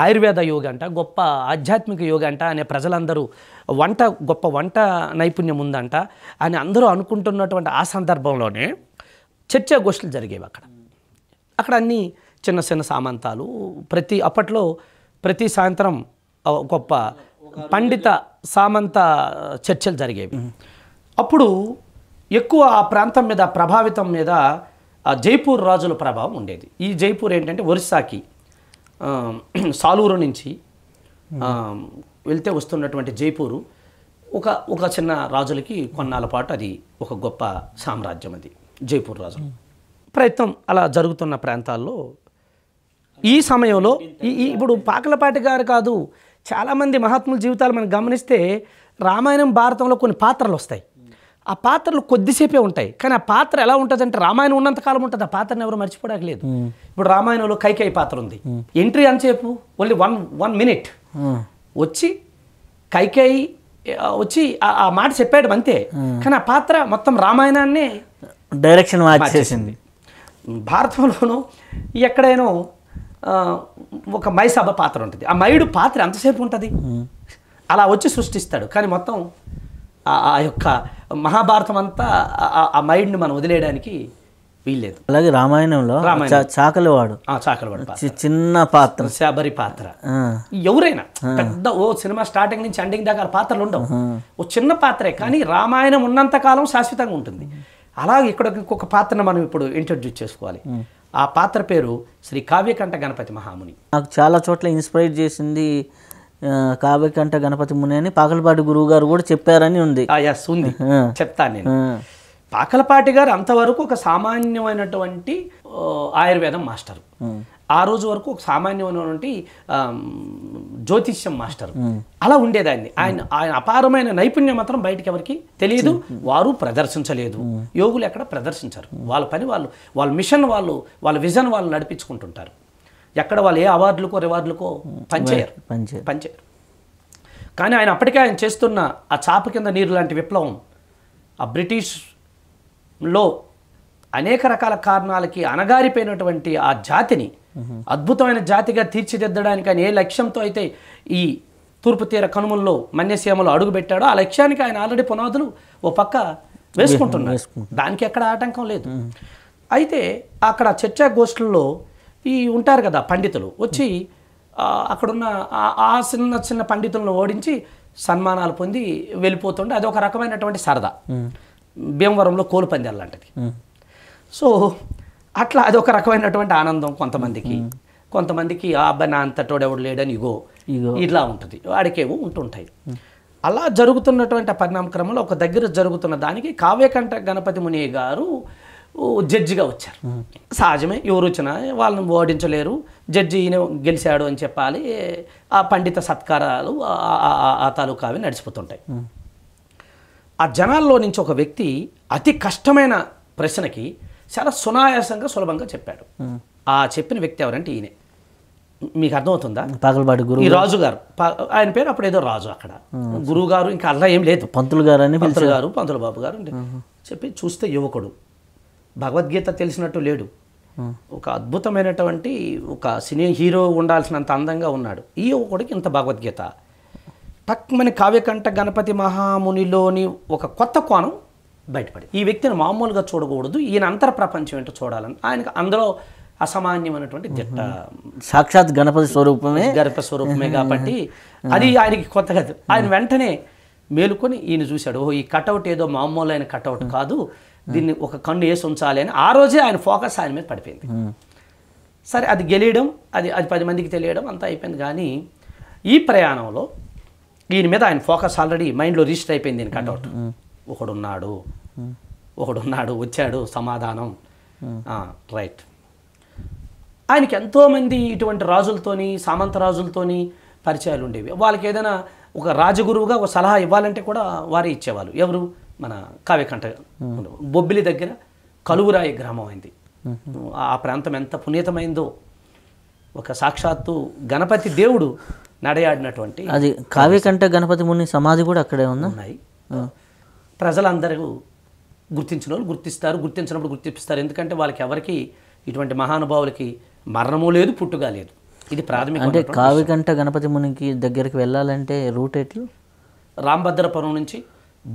ఆయుర్వేద యోగ అంట గొప్ప ఆధ్యాత్మిక యోగ అంట అనే ప్రజలందరూ వంట గొప్ప వంట నైపుణ్యం ఉందంట అని అందరూ అనుకుంటున్నటువంటి ఆ సందర్భంలోనే చర్చాగోష్ఠులు జరిగేవి అక్కడ అక్కడ అన్నీ చిన్న చిన్న సామంతాలు ప్రతి అప్పట్లో ప్రతి సాయంత్రం గొప్ప పండిత సామంత చర్చలు జరిగేవి అప్పుడు ఎక్కువ ఆ ప్రాంతం మీద ప్రభావితం మీద ఆ జైపూర్ రాజుల ప్రభావం ఉండేది ఈ జైపూర్ ఏంటంటే ఒరిస్సాకి సాలూరు నుంచి వెళ్తే వస్తున్నటువంటి జైపూరు ఒక ఒక చిన్న రాజులకి కొన్నాళ్ళ పాటు అది ఒక గొప్ప సామ్రాజ్యం అది జైపూర్ రాజు ప్రయత్నం అలా జరుగుతున్న ప్రాంతాల్లో ఈ సమయంలో ఈ ఇప్పుడు పాకలపాటి గారు కాదు చాలామంది మహాత్ముల జీవితాలు మనం గమనిస్తే రామాయణం భారతంలో కొన్ని పాత్రలు వస్తాయి ఆ పాత్రలు కొద్దిసేపే ఉంటాయి కానీ ఆ పాత్ర ఎలా ఉంటుంది అంటే రామాయణం ఉన్నంతకాలం ఉంటుంది ఆ పాత్రను ఎవరు మర్చిపోవడానికి లేదు ఇప్పుడు రామాయణంలో కైకేయి పాత్ర ఉంది ఎంట్రీ అంతసేపు ఓన్లీ వన్ వన్ మినిట్ వచ్చి కైకేయి వచ్చి ఆ మాట చెప్పాడు అంతే కానీ ఆ పాత్ర మొత్తం రామాయణాన్నే డైరెక్షన్ మార్చేసింది భారతంలోనూ ఎక్కడైనా ఒక మైసభ పాత్ర ఉంటుంది ఆ మయుడు పాత్ర ఎంతసేపు ఉంటుంది అలా వచ్చి సృష్టిస్తాడు కానీ మొత్తం ఆ యొక్క మహాభారతం అంతా ఆ మైండ్ని మనం వదిలేయడానికి వీల్లేదు అలాగే రామాయణంలో చాకలివాడు చాకలివాడు చిన్న పాత్ర శబరి పాత్ర ఎవరైనా పెద్ద ఓ సినిమా స్టార్టింగ్ నుంచి ఎండింగ్ దాకా పాత్రలు ఉండవు ఓ చిన్న పాత్రే కానీ రామాయణం ఉన్నంత కాలం శాశ్వతంగా ఉంటుంది అలాగే ఇక్కడ ఇంకొక పాత్రను మనం ఇప్పుడు ఇంట్రడ్యూస్ చేసుకోవాలి ఆ పాత్ర పేరు శ్రీ కావ్యకంఠ గణపతి మహాముని నాకు చాలా చోట్ల ఇన్స్పైర్ చేసింది కావ్యకంఠ గణపతి ముని అని పాకలపాటి గురువు గారు కూడా చెప్పారని ఉంది ఉంది చెప్తాను నేను పాకలపాటి గారు అంతవరకు ఒక సామాన్యమైనటువంటి ఆయుర్వేదం మాస్టర్ ఆ రోజు వరకు ఒక సామాన్యమైనటువంటి జ్యోతిష్యం మాస్టర్ అలా ఉండేదాన్ని ఆయన ఆయన అపారమైన నైపుణ్యం మాత్రం బయటకు ఎవరికి తెలియదు వారు ప్రదర్శించలేదు యోగులు ఎక్కడ ప్రదర్శించారు వాళ్ళ పని వాళ్ళు వాళ్ళ మిషన్ వాళ్ళు వాళ్ళ విజన్ వాళ్ళు నడిపించుకుంటుంటారు ఎక్కడ వాళ్ళు ఏ అవార్డులకో రివార్డులకో పనిచేయరు పనిచేయరు కానీ ఆయన అప్పటికే ఆయన చేస్తున్న ఆ చాప కింద నీరు లాంటి విప్లవం ఆ బ్రిటిష్లో అనేక రకాల కారణాలకి అణగారిపోయినటువంటి ఆ జాతిని అద్భుతమైన జాతిగా తీర్చిదిద్దడానికి ఆయన ఏ లక్ష్యంతో అయితే ఈ తూర్పు తీర కనుమల్లో మన్యసీమలో అడుగుపెట్టాడో ఆ లక్ష్యానికి ఆయన ఆల్రెడీ పునాదులు ఓ పక్క వేసుకుంటున్నారు దానికి ఎక్కడ ఆటంకం లేదు అయితే అక్కడ చర్చా గోష్ఠుల్లో ఈ ఉంటారు కదా పండితులు వచ్చి అక్కడున్న ఆ చిన్న చిన్న పండితులను ఓడించి సన్మానాలు పొంది వెళ్ళిపోతుండే అది ఒక రకమైనటువంటి సరదా భీమవరంలో కోలు పందాలు లాంటిది సో అట్లా అదొక రకమైనటువంటి ఆనందం కొంతమందికి కొంతమందికి ఆ అబ్బాయి నా అంతటోడు ఎవడు లేడని ఇగో ఇట్లా ఉంటుంది వాడికేవో ఉంటుంటాయి అలా జరుగుతున్నటువంటి పరిణామ క్రమంలో ఒక దగ్గర జరుగుతున్న దానికి కావ్యకంఠ గణపతి ముని గారు జడ్జిగా వచ్చారు సహజమే ఎవరు వచ్చినా వాళ్ళని ఓడించలేరు జడ్జి ఈయన గెలిచాడు అని చెప్పాలి ఆ పండిత సత్కారాలు ఆ తాలూకా నడిచిపోతుంటాయి ఆ జనాల్లో నుంచి ఒక వ్యక్తి అతి కష్టమైన ప్రశ్నకి చాలా సునాయాసంగా సులభంగా చెప్పాడు ఆ చెప్పిన వ్యక్తి ఎవరంటే ఈయనే మీకు అర్థమవుతుందా పగలబాటి గురువు ఈ రాజుగారు ఆయన పేరు అప్పుడు ఏదో రాజు అక్కడ గురువు గారు ఇంకా అలా ఏం లేదు పంతులు గారు అని పంతులు గారు పంతుల బాబు గారు చెప్పి చూస్తే యువకుడు భగవద్గీత తెలిసినట్టు లేడు ఒక అద్భుతమైనటువంటి ఒక సినీ హీరో ఉండాల్సినంత అందంగా ఉన్నాడు ఈ యువకుడికి ఇంత భగవద్గీత మన కావ్యకంఠ గణపతి మహామునిలోని ఒక కొత్త కోణం బయటపడి ఈ వ్యక్తిని మామూలుగా చూడకూడదు ఈయన అంతర ప్రపంచం ఏంటో చూడాలని ఆయనకు అందులో అసామాన్యమైనటువంటి జట్ట సాక్షాత్ గణపతి స్వరూపమే గణప స్వరూపమే కాబట్టి అది ఆయనకి కొత్త కాదు ఆయన వెంటనే మేలుకొని ఈయన చూశాడు ఓహో ఈ కటౌట్ ఏదో మామూలు అయిన కటౌట్ కాదు దీన్ని ఒక కన్ను వేసి ఉంచాలి అని ఆ రోజే ఆయన ఫోకస్ ఆయన మీద పడిపోయింది సరే అది గెలియడం అది అది పది మందికి తెలియడం అంతా అయిపోయింది కానీ ఈ ప్రయాణంలో దీని మీద ఆయన ఫోకస్ ఆల్రెడీ మైండ్లో రిజిస్టర్ అయిపోయింది దీని కటౌట్ ఒకడున్నాడు hmm. ఒకడున్నాడు వచ్చాడు సమాధానం రైట్ hmm. ఆయనకి ఎంతోమంది ఇటువంటి రాజులతోని సామంత రాజులతోని పరిచయాలు ఉండేవి వాళ్ళకి ఏదైనా ఒక రాజగురువుగా ఒక సలహా ఇవ్వాలంటే కూడా వారే ఇచ్చేవాళ్ళు ఎవరు మన కావ్యకంఠ hmm. బొబ్బిలి దగ్గర కలువురాయి గ్రామం అయింది ఆ ప్రాంతం ఎంత పునీతమైందో ఒక సాక్షాత్తు గణపతి దేవుడు నడయాడినటువంటి అది కావ్యకంఠ గణపతి ముని సమాధి కూడా అక్కడే ఉన్నాయి ప్రజలందరూ గుర్తించిన వాళ్ళు గుర్తిస్తారు గుర్తించినప్పుడు గుర్తిస్తారు ఎందుకంటే వాళ్ళకి ఎవరికి ఇటువంటి మహానుభావులకి మరణము లేదు పుట్టుగా లేదు ఇది ప్రాథమిక అంటే కావికంట గణపతి మునికి దగ్గరికి వెళ్ళాలంటే రూట్ ఎట్లు రాంభద్రపురం నుంచి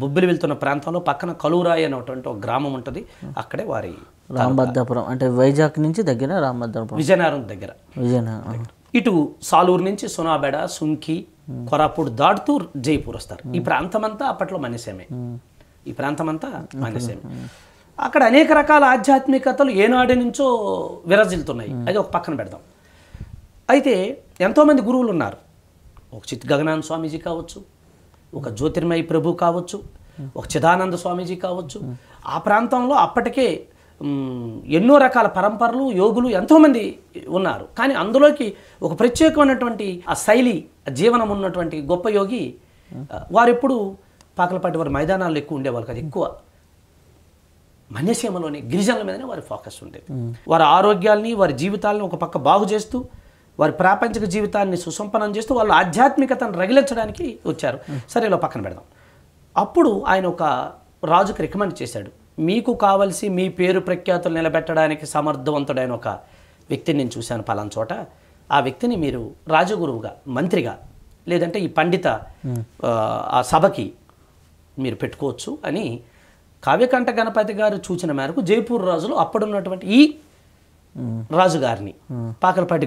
బొబ్బిలి వెళ్తున్న ప్రాంతంలో పక్కన కలువురాయి అనేటువంటి ఒక గ్రామం ఉంటుంది అక్కడే వారి రాంభద్రపురం అంటే వైజాగ్ నుంచి దగ్గర రాంభద్రపురం విజయనగరం దగ్గర విజయనగరం ఇటు సాలూరు నుంచి సునాబెడ సుంకి కొరాపూడ్ దాటుతూ జైపూర్ వస్తారు ఈ ప్రాంతం అంతా అప్పట్లో మనిషేమే ఈ ప్రాంతం అంతా మానేసేమి అక్కడ అనేక రకాల ఆధ్యాత్మికతలు ఏనాడి నుంచో విరజిల్తున్నాయి అది ఒక పక్కన పెడదాం అయితే ఎంతోమంది గురువులు ఉన్నారు ఒక చిత్ గగనాన్ స్వామీజీ కావచ్చు ఒక జ్యోతిర్మయ ప్రభు కావచ్చు ఒక చిదానంద స్వామీజీ కావచ్చు ఆ ప్రాంతంలో అప్పటికే ఎన్నో రకాల పరంపరలు యోగులు ఎంతోమంది ఉన్నారు కానీ అందులోకి ఒక ప్రత్యేకమైనటువంటి ఆ శైలి జీవనం ఉన్నటువంటి గొప్ప యోగి వారెప్పుడు పాకలపాటి వారి మైదానాల్లో ఎక్కువ ఉండేవాళ్ళు కదా ఎక్కువ మన్యసీమలోని గిరిజనుల మీదనే వారి ఫోకస్ ఉండేది వారి ఆరోగ్యాల్ని వారి జీవితాలను ఒక పక్క బాగు చేస్తూ వారి ప్రాపంచిక జీవితాన్ని సుసంపన్నం చేస్తూ వాళ్ళు ఆధ్యాత్మికతను రగిలించడానికి వచ్చారు సరే ఇలా పక్కన పెడదాం అప్పుడు ఆయన ఒక రాజుకు రికమెండ్ చేశాడు మీకు కావలసి మీ పేరు ప్రఖ్యాతులు నిలబెట్టడానికి సమర్థవంతుడైన ఒక వ్యక్తిని నేను చూశాను పలాన చోట ఆ వ్యక్తిని మీరు రాజగురువుగా మంత్రిగా లేదంటే ఈ పండిత ఆ సభకి మీరు పెట్టుకోవచ్చు అని కావ్యకంఠ గణపతి గారు చూచిన మేరకు జైపూర్ రాజులు అప్పుడున్నటువంటి ఈ రాజుగారిని పాకలపాటి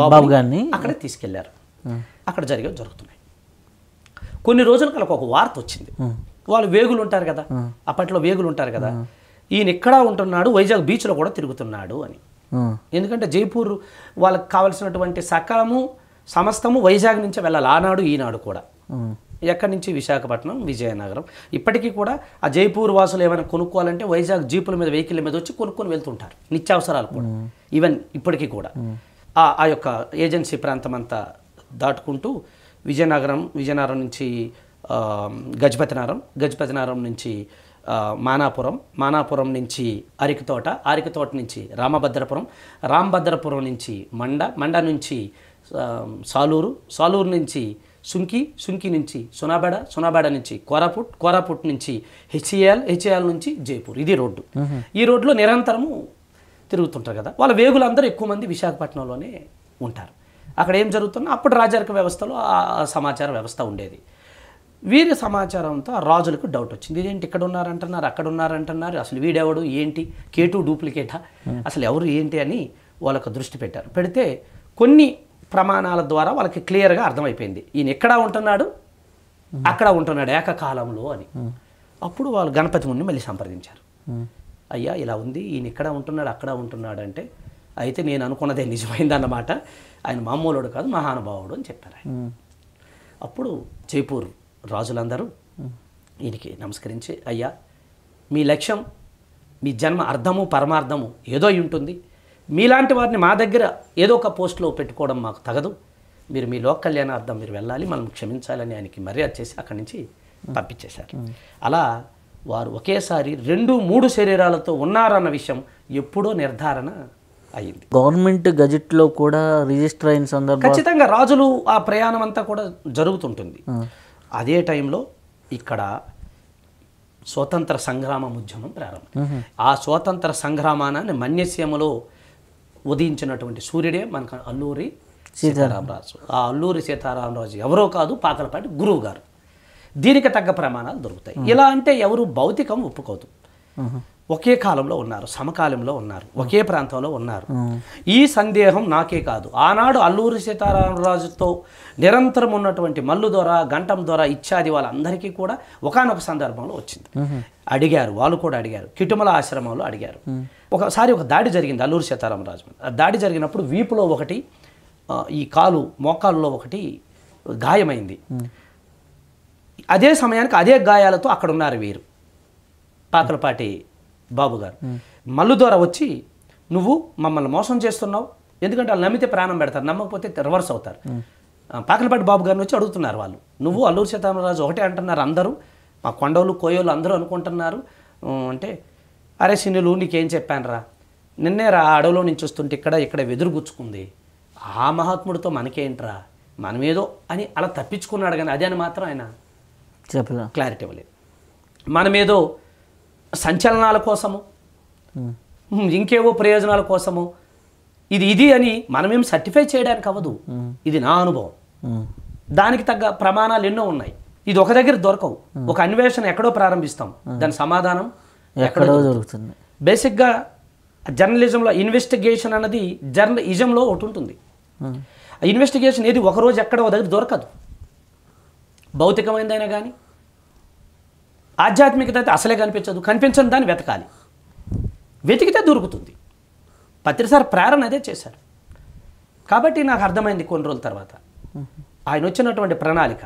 బాబు గారిని అక్కడ తీసుకెళ్లారు అక్కడ జరిగే జరుగుతున్నాయి కొన్ని రోజుల వాళ్ళకి ఒక వార్త వచ్చింది వాళ్ళు వేగులు ఉంటారు కదా అప్పట్లో వేగులు ఉంటారు కదా ఈయన ఇక్కడ ఉంటున్నాడు వైజాగ్ బీచ్లో కూడా తిరుగుతున్నాడు అని ఎందుకంటే జైపూర్ వాళ్ళకి కావలసినటువంటి సకలము సమస్తము వైజాగ్ నుంచే వెళ్ళాలి ఆనాడు ఈనాడు కూడా ఎక్కడి నుంచి విశాఖపట్నం విజయనగరం ఇప్పటికీ కూడా ఆ జైపూర్ వాసులు ఏమైనా కొనుక్కోవాలంటే వైజాగ్ జీపుల మీద వెహికల్ మీద వచ్చి కొనుక్కొని వెళ్తుంటారు నిత్యావసరాలు కూడా ఈవెన్ ఇప్పటికీ కూడా ఆ యొక్క ఏజెన్సీ ప్రాంతం అంతా దాటుకుంటూ విజయనగరం విజయనగరం నుంచి గజపతినారం గజపతినారం నుంచి మానాపురం మానాపురం నుంచి అరికతోట అరికతోట నుంచి రామభద్రపురం రామభద్రపురం నుంచి మండ మండ నుంచి సాలూరు సాలూరు నుంచి సుంకి సుంకి నుంచి సునాబాడ సునాబాడ నుంచి కోరాపుట్ కోరాపుట్ నుంచి హెచ్ఏఎల్ హెచ్ఏఎల్ నుంచి జైపూర్ ఇది రోడ్డు ఈ రోడ్లో నిరంతరము తిరుగుతుంటారు కదా వాళ్ళ వేగులందరూ ఎక్కువ మంది విశాఖపట్నంలోనే ఉంటారు అక్కడ ఏం జరుగుతుందో అప్పుడు రాజారిక వ్యవస్థలో ఆ సమాచార వ్యవస్థ ఉండేది వీరి సమాచారంతో ఆ రాజులకు డౌట్ వచ్చింది ఇదేంటి ఇక్కడ ఉన్నారంటున్నారు అక్కడ ఉన్నారంటున్నారు అసలు వీడెవడు ఏంటి కేటు డూప్లికేటా అసలు ఎవరు ఏంటి అని వాళ్ళకు దృష్టి పెట్టారు పెడితే కొన్ని ప్రమాణాల ద్వారా వాళ్ళకి క్లియర్గా అర్థమైపోయింది ఈయన ఎక్కడ ఉంటున్నాడు అక్కడ ఉంటున్నాడు ఏకకాలంలో అని అప్పుడు వాళ్ళు గణపతి ముందు మళ్ళీ సంప్రదించారు అయ్యా ఇలా ఉంది ఈయన ఇక్కడ ఉంటున్నాడు అక్కడ ఉంటున్నాడు అంటే అయితే నేను అనుకున్నదే నిజమైందన్నమాట ఆయన మామూలుడు కాదు మహానుభావుడు అని చెప్పారు ఆయన అప్పుడు జైపూర్ రాజులందరూ ఈయనకి నమస్కరించి అయ్యా మీ లక్ష్యం మీ జన్మ అర్థము పరమార్థము ఏదో ఉంటుంది మీలాంటి వారిని మా దగ్గర ఏదో ఒక పోస్ట్లో పెట్టుకోవడం మాకు తగదు మీరు మీ లోక్ కళ్యాణార్థం మీరు వెళ్ళాలి మనం క్షమించాలని ఆయనకి మర్యాద చేసి అక్కడి నుంచి పంపించేశారు అలా వారు ఒకేసారి రెండు మూడు శరీరాలతో ఉన్నారన్న విషయం ఎప్పుడో నిర్ధారణ అయింది గవర్నమెంట్ గజెట్లో కూడా రిజిస్టర్ అయిన సందర్భం ఖచ్చితంగా రాజులు ఆ ప్రయాణం అంతా కూడా జరుగుతుంటుంది అదే టైంలో ఇక్కడ స్వతంత్ర సంగ్రామ ఉద్యమం ప్రారంభం ఆ స్వతంత్ర సంగ్రామానాన్ని మన్యసీమలో ఉదయించినటువంటి సూర్యుడే మనకు అల్లూరి సీతారామరాజు ఆ అల్లూరి సీతారామరాజు ఎవరో కాదు పాకలపాటి గురువు గారు దీనికి తగ్గ ప్రమాణాలు దొరుకుతాయి ఇలా అంటే ఎవరు భౌతికం ఒప్పుకోదు ఒకే కాలంలో ఉన్నారు సమకాలంలో ఉన్నారు ఒకే ప్రాంతంలో ఉన్నారు ఈ సందేహం నాకే కాదు ఆనాడు అల్లూరి సీతారామరాజుతో నిరంతరం ఉన్నటువంటి మల్లు దొర గంటం దొర ఇత్యాది వాళ్ళందరికీ కూడా ఒకనొక సందర్భంలో వచ్చింది అడిగారు వాళ్ళు కూడా అడిగారు కిటుమల ఆశ్రమంలో అడిగారు ఒకసారి ఒక దాడి జరిగింది అల్లూరు సీతారామరాజు ఆ దాడి జరిగినప్పుడు వీపులో ఒకటి ఈ కాలు మోకాలులో ఒకటి గాయమైంది అదే సమయానికి అదే గాయాలతో అక్కడ ఉన్నారు వీరు పాకలపాటి బాబు గారు మల్లు ద్వారా వచ్చి నువ్వు మమ్మల్ని మోసం చేస్తున్నావు ఎందుకంటే వాళ్ళు నమ్మితే ప్రాణం పెడతారు నమ్మకపోతే రివర్స్ అవుతారు పాకలపాటి బాబు గారిని వచ్చి అడుగుతున్నారు వాళ్ళు నువ్వు అల్లూరు సీతారామరాజు ఒకటే అంటున్నారు అందరూ మా కొండవులు కోయోళ్ళు అందరూ అనుకుంటున్నారు అంటే అరే సినులు నీకేం చెప్పానురా నిన్నే రా అడవిలో నుంచి వస్తుంటే ఇక్కడ ఇక్కడ వెదురు గుచ్చుకుంది ఆ మహాత్ముడితో మనకేంట్రా మనమేదో అని అలా తప్పించుకున్నాడు కానీ అదే అని మాత్రం ఆయన చెప్పలే క్లారిటీ ఇవ్వలేదు మనమేదో సంచలనాల కోసము ఇంకేవో ప్రయోజనాల కోసము ఇది ఇది అని మనమేం సర్టిఫై చేయడానికి అవ్వదు ఇది నా అనుభవం దానికి తగ్గ ప్రమాణాలు ఎన్నో ఉన్నాయి ఇది ఒక దగ్గర దొరకవు ఒక అన్వేషణ ఎక్కడో ప్రారంభిస్తాం దాని సమాధానం ఎక్కడో దొరుకుతుంది బేసిక్గా జర్నలిజంలో ఇన్వెస్టిగేషన్ అన్నది జర్నలిజంలో ఒకటి ఉంటుంది ఇన్వెస్టిగేషన్ ఏది ఒకరోజు ఎక్కడో దగ్గర దొరకదు భౌతికమైనదైనా కానీ ఆధ్యాత్మికత అయితే అసలే కనిపించదు కనిపించని దాన్ని వెతకాలి వెతికితే దొరుకుతుంది పత్రిసారి ప్రేరణ అదే చేశారు కాబట్టి నాకు అర్థమైంది కొన్ని రోజుల తర్వాత ఆయన వచ్చినటువంటి ప్రణాళిక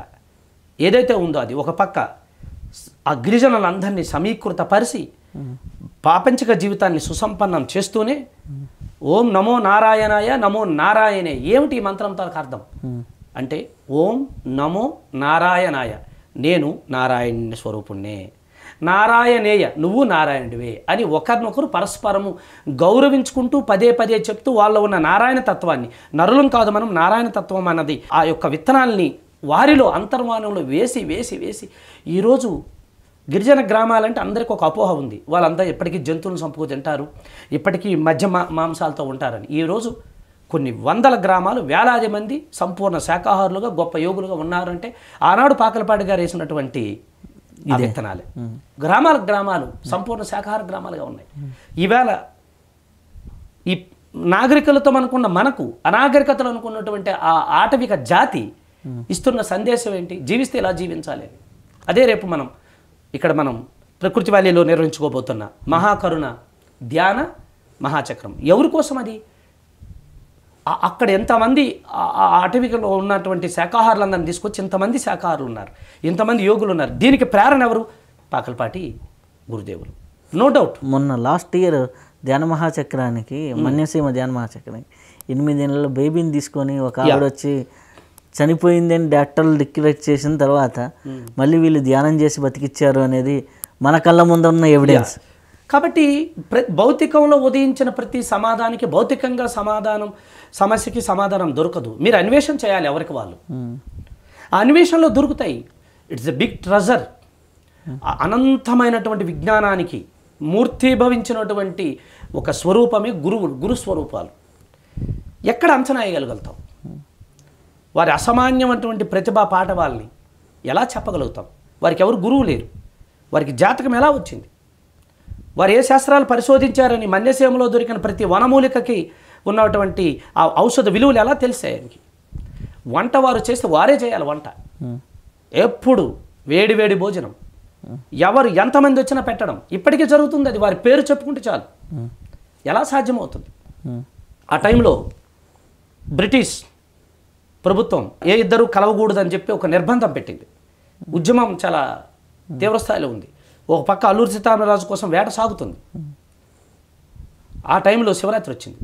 ఏదైతే ఉందో అది ఒక పక్క ఆ గిరిజనులందరినీ సమీకృతపరిచి పాపంచక జీవితాన్ని సుసంపన్నం చేస్తూనే ఓం నమో నారాయణాయ నమో నారాయణే ఏమిటి ఈ మంత్రం తనకు అర్థం అంటే ఓం నమో నారాయణాయ నేను నారాయణ స్వరూపుణ్ణే నారాయణేయ నువ్వు నారాయణుడివే అని ఒకరినొకరు పరస్పరము గౌరవించుకుంటూ పదే పదే చెప్తూ వాళ్ళు ఉన్న నారాయణ తత్వాన్ని నరులం కాదు మనం నారాయణ తత్వం అన్నది ఆ యొక్క విత్తనాల్ని వారిలో అంతర్మానంలో వేసి వేసి వేసి ఈరోజు గిరిజన గ్రామాలంటే అందరికీ ఒక అపోహ ఉంది వాళ్ళంతా ఇప్పటికీ జంతువులను చంపుకు తింటారు ఇప్పటికీ మధ్య మాంసాలతో ఉంటారని ఈరోజు కొన్ని వందల గ్రామాలు వేలాది మంది సంపూర్ణ శాకాహారులుగా గొప్ప యోగులుగా ఉన్నారంటే ఆనాడు పాకలపాటి గారు వేసినటువంటి విత్తనాలే గ్రామాల గ్రామాలు సంపూర్ణ శాకాహార గ్రామాలుగా ఉన్నాయి ఈవేళ ఈ నాగరికలతో అనుకున్న మనకు అనాగరికతలు అనుకున్నటువంటి ఆ ఆటవిక జాతి ఇస్తున్న సందేశం ఏంటి జీవిస్తే ఎలా జీవించాలి అదే రేపు మనం ఇక్కడ మనం ప్రకృతి వాల్యలో నిర్వహించుకోబోతున్న మహాకరుణ ధ్యాన మహాచక్రం ఎవరి కోసం అది అక్కడ ఎంతమంది అటవికలో ఉన్నటువంటి శాఖాహారులందరినీ తీసుకొచ్చి ఇంతమంది శాఖాహారులు ఉన్నారు ఇంతమంది యోగులు ఉన్నారు దీనికి ప్రేరణ ఎవరు పాకలపాటి గురుదేవులు నో డౌట్ మొన్న లాస్ట్ ఇయర్ ధ్యాన మహాచక్రానికి hmm. మన్యసీమ ధ్యాన మహాచక్రానికి ఎనిమిది నెలల బేబీని తీసుకొని ఒక ఆవిడ వచ్చి చనిపోయిందని డాక్టర్లు డిక్లేర్ చేసిన తర్వాత hmm. మళ్ళీ వీళ్ళు ధ్యానం చేసి బతికిచ్చారు అనేది మన కళ్ళ ముందు ఉన్న ఎవిడెన్స్ కాబట్టి ప్ర భౌతికంలో ఉదయించిన ప్రతి సమాధానికి భౌతికంగా సమాధానం సమస్యకి సమాధానం దొరకదు మీరు అన్వేషణ చేయాలి ఎవరికి వాళ్ళు hmm. ఆ అన్వేషణలో దొరుకుతాయి ఇట్స్ ఎ బిగ్ ట్రెజర్ అనంతమైనటువంటి విజ్ఞానానికి మూర్తిభవించినటువంటి ఒక స్వరూపమే గురువు గురుస్వరూపాలు ఎక్కడ అంచనా వేయగలుగుతాం వారి అసమాన్యమైనటువంటి ప్రతిభా వాళ్ళని ఎలా చెప్పగలుగుతాం వారికి ఎవరు గురువు లేరు వారికి జాతకం ఎలా వచ్చింది వారు ఏ శాస్త్రాలు పరిశోధించారని మన్యసేమలో దొరికిన ప్రతి వనమూలికకి ఉన్నటువంటి ఆ ఔషధ విలువలు ఎలా తెలిసాయి వంట వారు చేస్తే వారే చేయాలి వంట ఎప్పుడు వేడి వేడి భోజనం ఎవరు ఎంతమంది వచ్చినా పెట్టడం ఇప్పటికీ జరుగుతుంది అది వారి పేరు చెప్పుకుంటే చాలు ఎలా సాధ్యమవుతుంది ఆ టైంలో బ్రిటిష్ ప్రభుత్వం ఏ ఇద్దరు కలవకూడదని చెప్పి ఒక నిర్బంధం పెట్టింది ఉద్యమం చాలా తీవ్రస్థాయిలో ఉంది ఒక పక్క అల్లూరు సీతారామరాజు కోసం వేట సాగుతుంది ఆ టైంలో శివరాత్రి వచ్చింది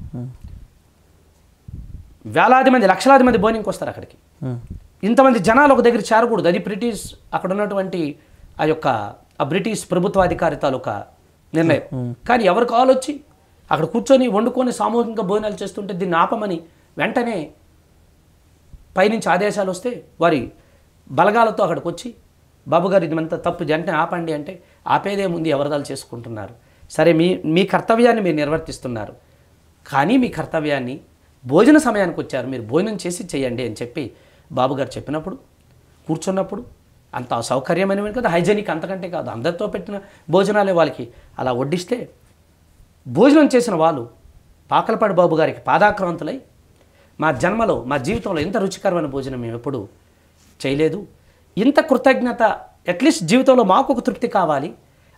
వేలాది మంది లక్షలాది మంది బోనింగ్కి వస్తారు అక్కడికి ఇంతమంది జనాలు ఒక దగ్గర చేరకూడదు అది బ్రిటిష్ అక్కడ ఉన్నటువంటి ఆ యొక్క ఆ బ్రిటిష్ ప్రభుత్వాధికారి తాలూకా నిర్ణయం కానీ ఎవరు కావాలొచ్చి అక్కడ కూర్చొని వండుకొని సామూహికంగా భోజనాలు చేస్తుంటే దీన్ని ఆపమని వెంటనే పైనుంచి ఆదేశాలు వస్తే వారి బలగాలతో అక్కడికి వచ్చి బాబు గారు ఇదంతా తప్పు జంటనే ఆపండి అంటే ఆపేదే ముందు ఎవరదాలు చేసుకుంటున్నారు సరే మీ మీ కర్తవ్యాన్ని మీరు నిర్వర్తిస్తున్నారు కానీ మీ కర్తవ్యాన్ని భోజన సమయానికి వచ్చారు మీరు భోజనం చేసి చేయండి అని చెప్పి బాబుగారు చెప్పినప్పుడు కూర్చున్నప్పుడు అంత అసౌకర్యమైనవి కదా హైజెనిక్ అంతకంటే కాదు అందరితో పెట్టిన భోజనాలే వాళ్ళకి అలా వడ్డిస్తే భోజనం చేసిన వాళ్ళు పాకలపాడు బాబు గారికి పాదాక్రాంతులై మా జన్మలో మా జీవితంలో ఇంత రుచికరమైన భోజనం మేము ఎప్పుడు చేయలేదు ఇంత కృతజ్ఞత అట్లీస్ట్ జీవితంలో మాకు ఒక తృప్తి కావాలి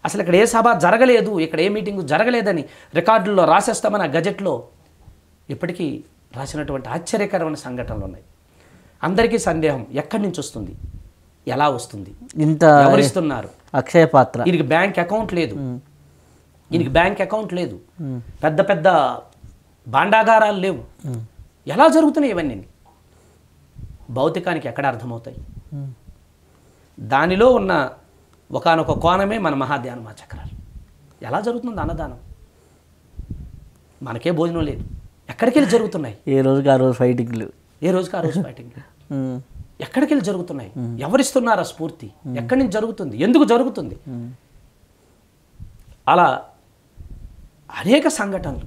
అసలు ఇక్కడ ఏ సభ జరగలేదు ఇక్కడ ఏ మీటింగ్ జరగలేదని రికార్డుల్లో రాసేస్తామని ఆ గజెట్లో ఇప్పటికీ రాసినటువంటి ఆశ్చర్యకరమైన సంఘటనలు ఉన్నాయి అందరికీ సందేహం ఎక్కడి నుంచి వస్తుంది ఎలా వస్తుంది ఇంత ఎవరిస్తున్నారు అక్షయ పాత్ర ఈయనకి బ్యాంక్ అకౌంట్ లేదు ఈయనకి బ్యాంక్ అకౌంట్ లేదు పెద్ద పెద్ద భాండాగారాలు లేవు ఎలా జరుగుతున్నాయి ఇవన్నీ భౌతికానికి ఎక్కడ అర్థమవుతాయి దానిలో ఉన్న ఒకనొక కోణమే మన ఆ చక్రాలు ఎలా జరుగుతుంది అన్నదానం మనకే భోజనం లేదు ఎక్కడికి వెళ్ళి జరుగుతున్నాయి ఏ రోజుకి ఆ రోజు ఫైటింగ్లు ఏ రోజుకి ఆ రోజు ఫైటింగ్లు ఎక్కడికి వెళ్ళి జరుగుతున్నాయి ఆ స్ఫూర్తి ఎక్కడి నుంచి జరుగుతుంది ఎందుకు జరుగుతుంది అలా అనేక సంఘటనలు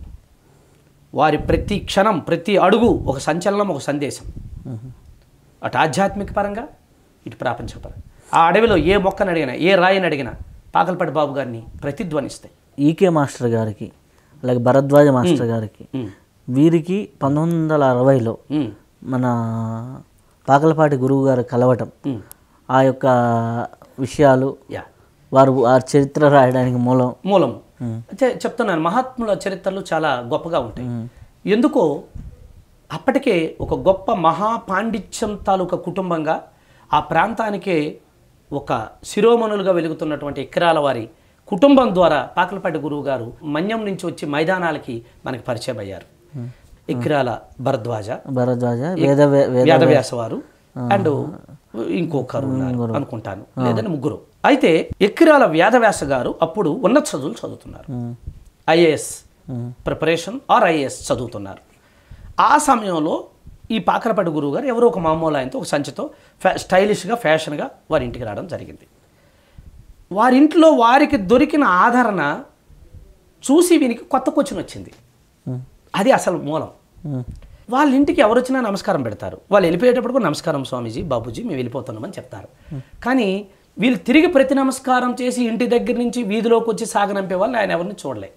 వారి ప్రతి క్షణం ప్రతి అడుగు ఒక సంచలనం ఒక సందేశం అటు ఆధ్యాత్మిక పరంగా ఇటు ప్రాపంచపరంగా ఆ అడవిలో ఏ మొక్కను అడిగినా ఏ రాయిని అడిగినా పాకలపాటి బాబు గారిని ప్రతిధ్వనిస్తాయి ఈకే మాస్టర్ గారికి అలాగే భరద్వాజ మాస్టర్ గారికి వీరికి పంతొమ్మిది వందల అరవైలో మన పాకలపాటి గురువు గారు కలవటం ఆ యొక్క విషయాలు వారు ఆ చరిత్ర రాయడానికి మూలం మూలం అంటే చెప్తున్నాను మహాత్ముల చరిత్రలు చాలా గొప్పగా ఉంటాయి ఎందుకో అప్పటికే ఒక గొప్ప మహాపాండిత్యం తాలూకా కుటుంబంగా ఆ ప్రాంతానికే ఒక శిరోమణులుగా వెలుగుతున్నటువంటి ఎకరాల వారి కుటుంబం ద్వారా పాకలపాటి గురువు గారు మన్యం నుంచి వచ్చి మైదానాలకి మనకి పరిచయం అయ్యారు ఇక్రాల భరద్వాజ భరద్వాజ వేదవ్యాస వారు అండ్ ఇంకొకరు అనుకుంటాను లేదని ముగ్గురు అయితే ఎక్కిరాల వ్యాధవ్యాస గారు అప్పుడు ఉన్నత చదువులు చదువుతున్నారు ఐఏఎస్ ప్రిపరేషన్ ఆర్ ఐఏఎస్ చదువుతున్నారు ఆ సమయంలో ఈ పాకరపాటి గురువు గారు ఎవరో ఒక మామూలు ఆయనతో ఒక సంచితో ఫ్యా స్టైలిష్గా ఫ్యాషన్గా వారి ఇంటికి రావడం జరిగింది వారింట్లో వారికి దొరికిన ఆదరణ చూసి వీనికి కొత్త క్వశ్చన్ వచ్చింది అది అసలు మూలం వాళ్ళ ఇంటికి ఎవరు వచ్చినా నమస్కారం పెడతారు వాళ్ళు వెళ్ళిపోయేటప్పుడు కూడా నమస్కారం స్వామీజీ బాబుజీ మేము వెళ్ళిపోతున్నామని చెప్తారు కానీ వీళ్ళు తిరిగి ప్రతి నమస్కారం చేసి ఇంటి దగ్గర నుంచి వీధిలోకి వచ్చి సాగనంపే వాళ్ళు ఆయన ఎవరిని చూడలే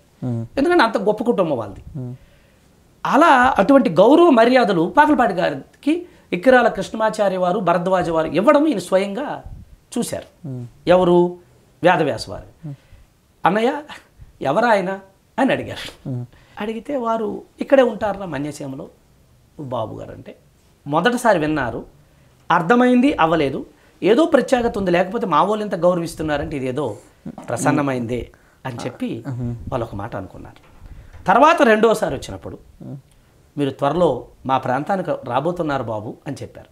ఎందుకంటే అంత గొప్ప కుటుంబం వాళ్ళది అలా అటువంటి గౌరవ మర్యాదలు పాకలపాటి గారికి ఇక్కిరాల కృష్ణమాచార్య వారు భరద్వాజ వారు ఇవ్వడం ఈయన స్వయంగా చూశారు ఎవరు వేదవ్యాస వారు అన్నయ్య ఎవరా ఆయన అని అడిగారు అడిగితే వారు ఇక్కడే ఉంటారా మన్యసీమలో బాబు గారు అంటే మొదటిసారి విన్నారు అర్థమైంది అవ్వలేదు ఏదో ప్రత్యేకత ఉంది లేకపోతే మా వాళ్ళు ఇంత గౌరవిస్తున్నారంటే ఇది ఏదో ప్రసన్నమైందే అని చెప్పి వాళ్ళు ఒక మాట అనుకున్నారు తర్వాత రెండోసారి వచ్చినప్పుడు మీరు త్వరలో మా ప్రాంతానికి రాబోతున్నారు బాబు అని చెప్పారు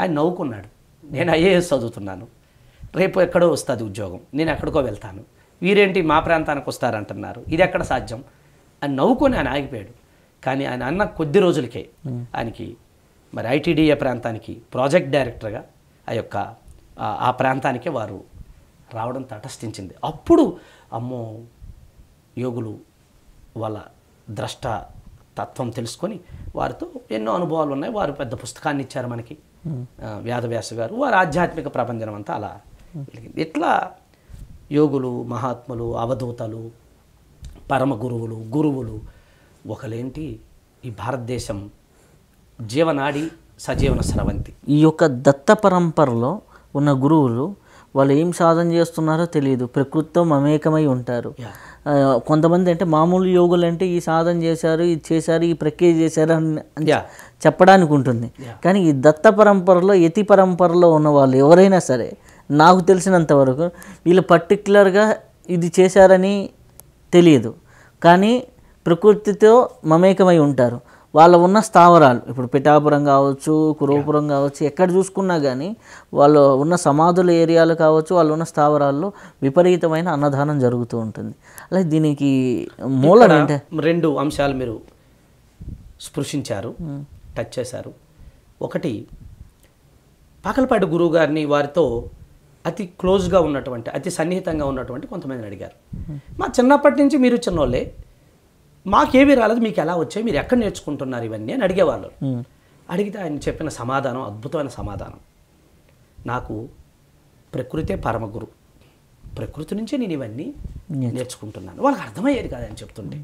ఆయన నవ్వుకున్నాడు నేను ఐఏఎస్ చదువుతున్నాను రేపు ఎక్కడో వస్తుంది ఉద్యోగం నేను ఎక్కడికో వెళ్తాను వీరేంటి మా ప్రాంతానికి వస్తారంటున్నారు ఇది ఎక్కడ సాధ్యం అని నవ్వుకొని ఆయన ఆగిపోయాడు కానీ ఆయన అన్న కొద్ది రోజులకే ఆయనకి మరి ఐటీడీఏ ప్రాంతానికి ప్రాజెక్ట్ డైరెక్టర్గా ఆ యొక్క ఆ ప్రాంతానికే వారు రావడం తటస్థించింది అప్పుడు అమ్మో యోగులు వాళ్ళ ద్రష్ట తత్వం తెలుసుకొని వారితో ఎన్నో అనుభవాలు ఉన్నాయి వారు పెద్ద పుస్తకాన్ని ఇచ్చారు మనకి వ్యాధవ్యాస గారు వారు ఆధ్యాత్మిక ప్రపంచం అంతా అలా ఇట్లా యోగులు మహాత్ములు అవధూతలు పరమ గురువులు గురువులు ఒకలేంటి ఈ భారతదేశం జీవనాడి సజీవన స్రవంతి ఈ యొక్క దత్త పరంపరలో ఉన్న గురువులు వాళ్ళు ఏం సాధన చేస్తున్నారో తెలియదు ప్రకృతితో మమేకమై ఉంటారు కొంతమంది అంటే మామూలు యోగులు అంటే ఈ సాధన చేశారు ఇది చేశారు ఈ ప్రక్రియ చేశారు అని చెప్పడానికి ఉంటుంది కానీ ఈ దత్త పరంపరలో యతి పరంపరలో ఉన్న వాళ్ళు ఎవరైనా సరే నాకు తెలిసినంత వరకు వీళ్ళు పర్టికులర్గా ఇది చేశారని తెలియదు కానీ ప్రకృతితో మమేకమై ఉంటారు వాళ్ళు ఉన్న స్థావరాలు ఇప్పుడు పిఠాపురం కావచ్చు కురవపురం కావచ్చు ఎక్కడ చూసుకున్నా కానీ వాళ్ళు ఉన్న సమాధుల ఏరియాలు కావచ్చు వాళ్ళు ఉన్న స్థావరాల్లో విపరీతమైన అన్నదానం జరుగుతూ ఉంటుంది అలాగే దీనికి మూలం అంటే రెండు అంశాలు మీరు స్పృశించారు టచ్ hmm. చేశారు ఒకటి పాకలపాటి గురువు గారిని వారితో అతి క్లోజ్గా ఉన్నటువంటి అతి సన్నిహితంగా ఉన్నటువంటి కొంతమందిని అడిగారు hmm. మా చిన్నప్పటి నుంచి మీరు చిన్నోళ్ళే మాకేమీ రాలేదు మీకు ఎలా వచ్చాయి మీరు ఎక్కడ నేర్చుకుంటున్నారు ఇవన్నీ అని అడిగేవాళ్ళు అడిగితే ఆయన చెప్పిన సమాధానం అద్భుతమైన సమాధానం నాకు ప్రకృతే పరమగురు ప్రకృతి నుంచే నేను ఇవన్నీ నేర్చుకుంటున్నాను వాళ్ళకి అర్థమయ్యేది కాదు అని చెప్తుంటే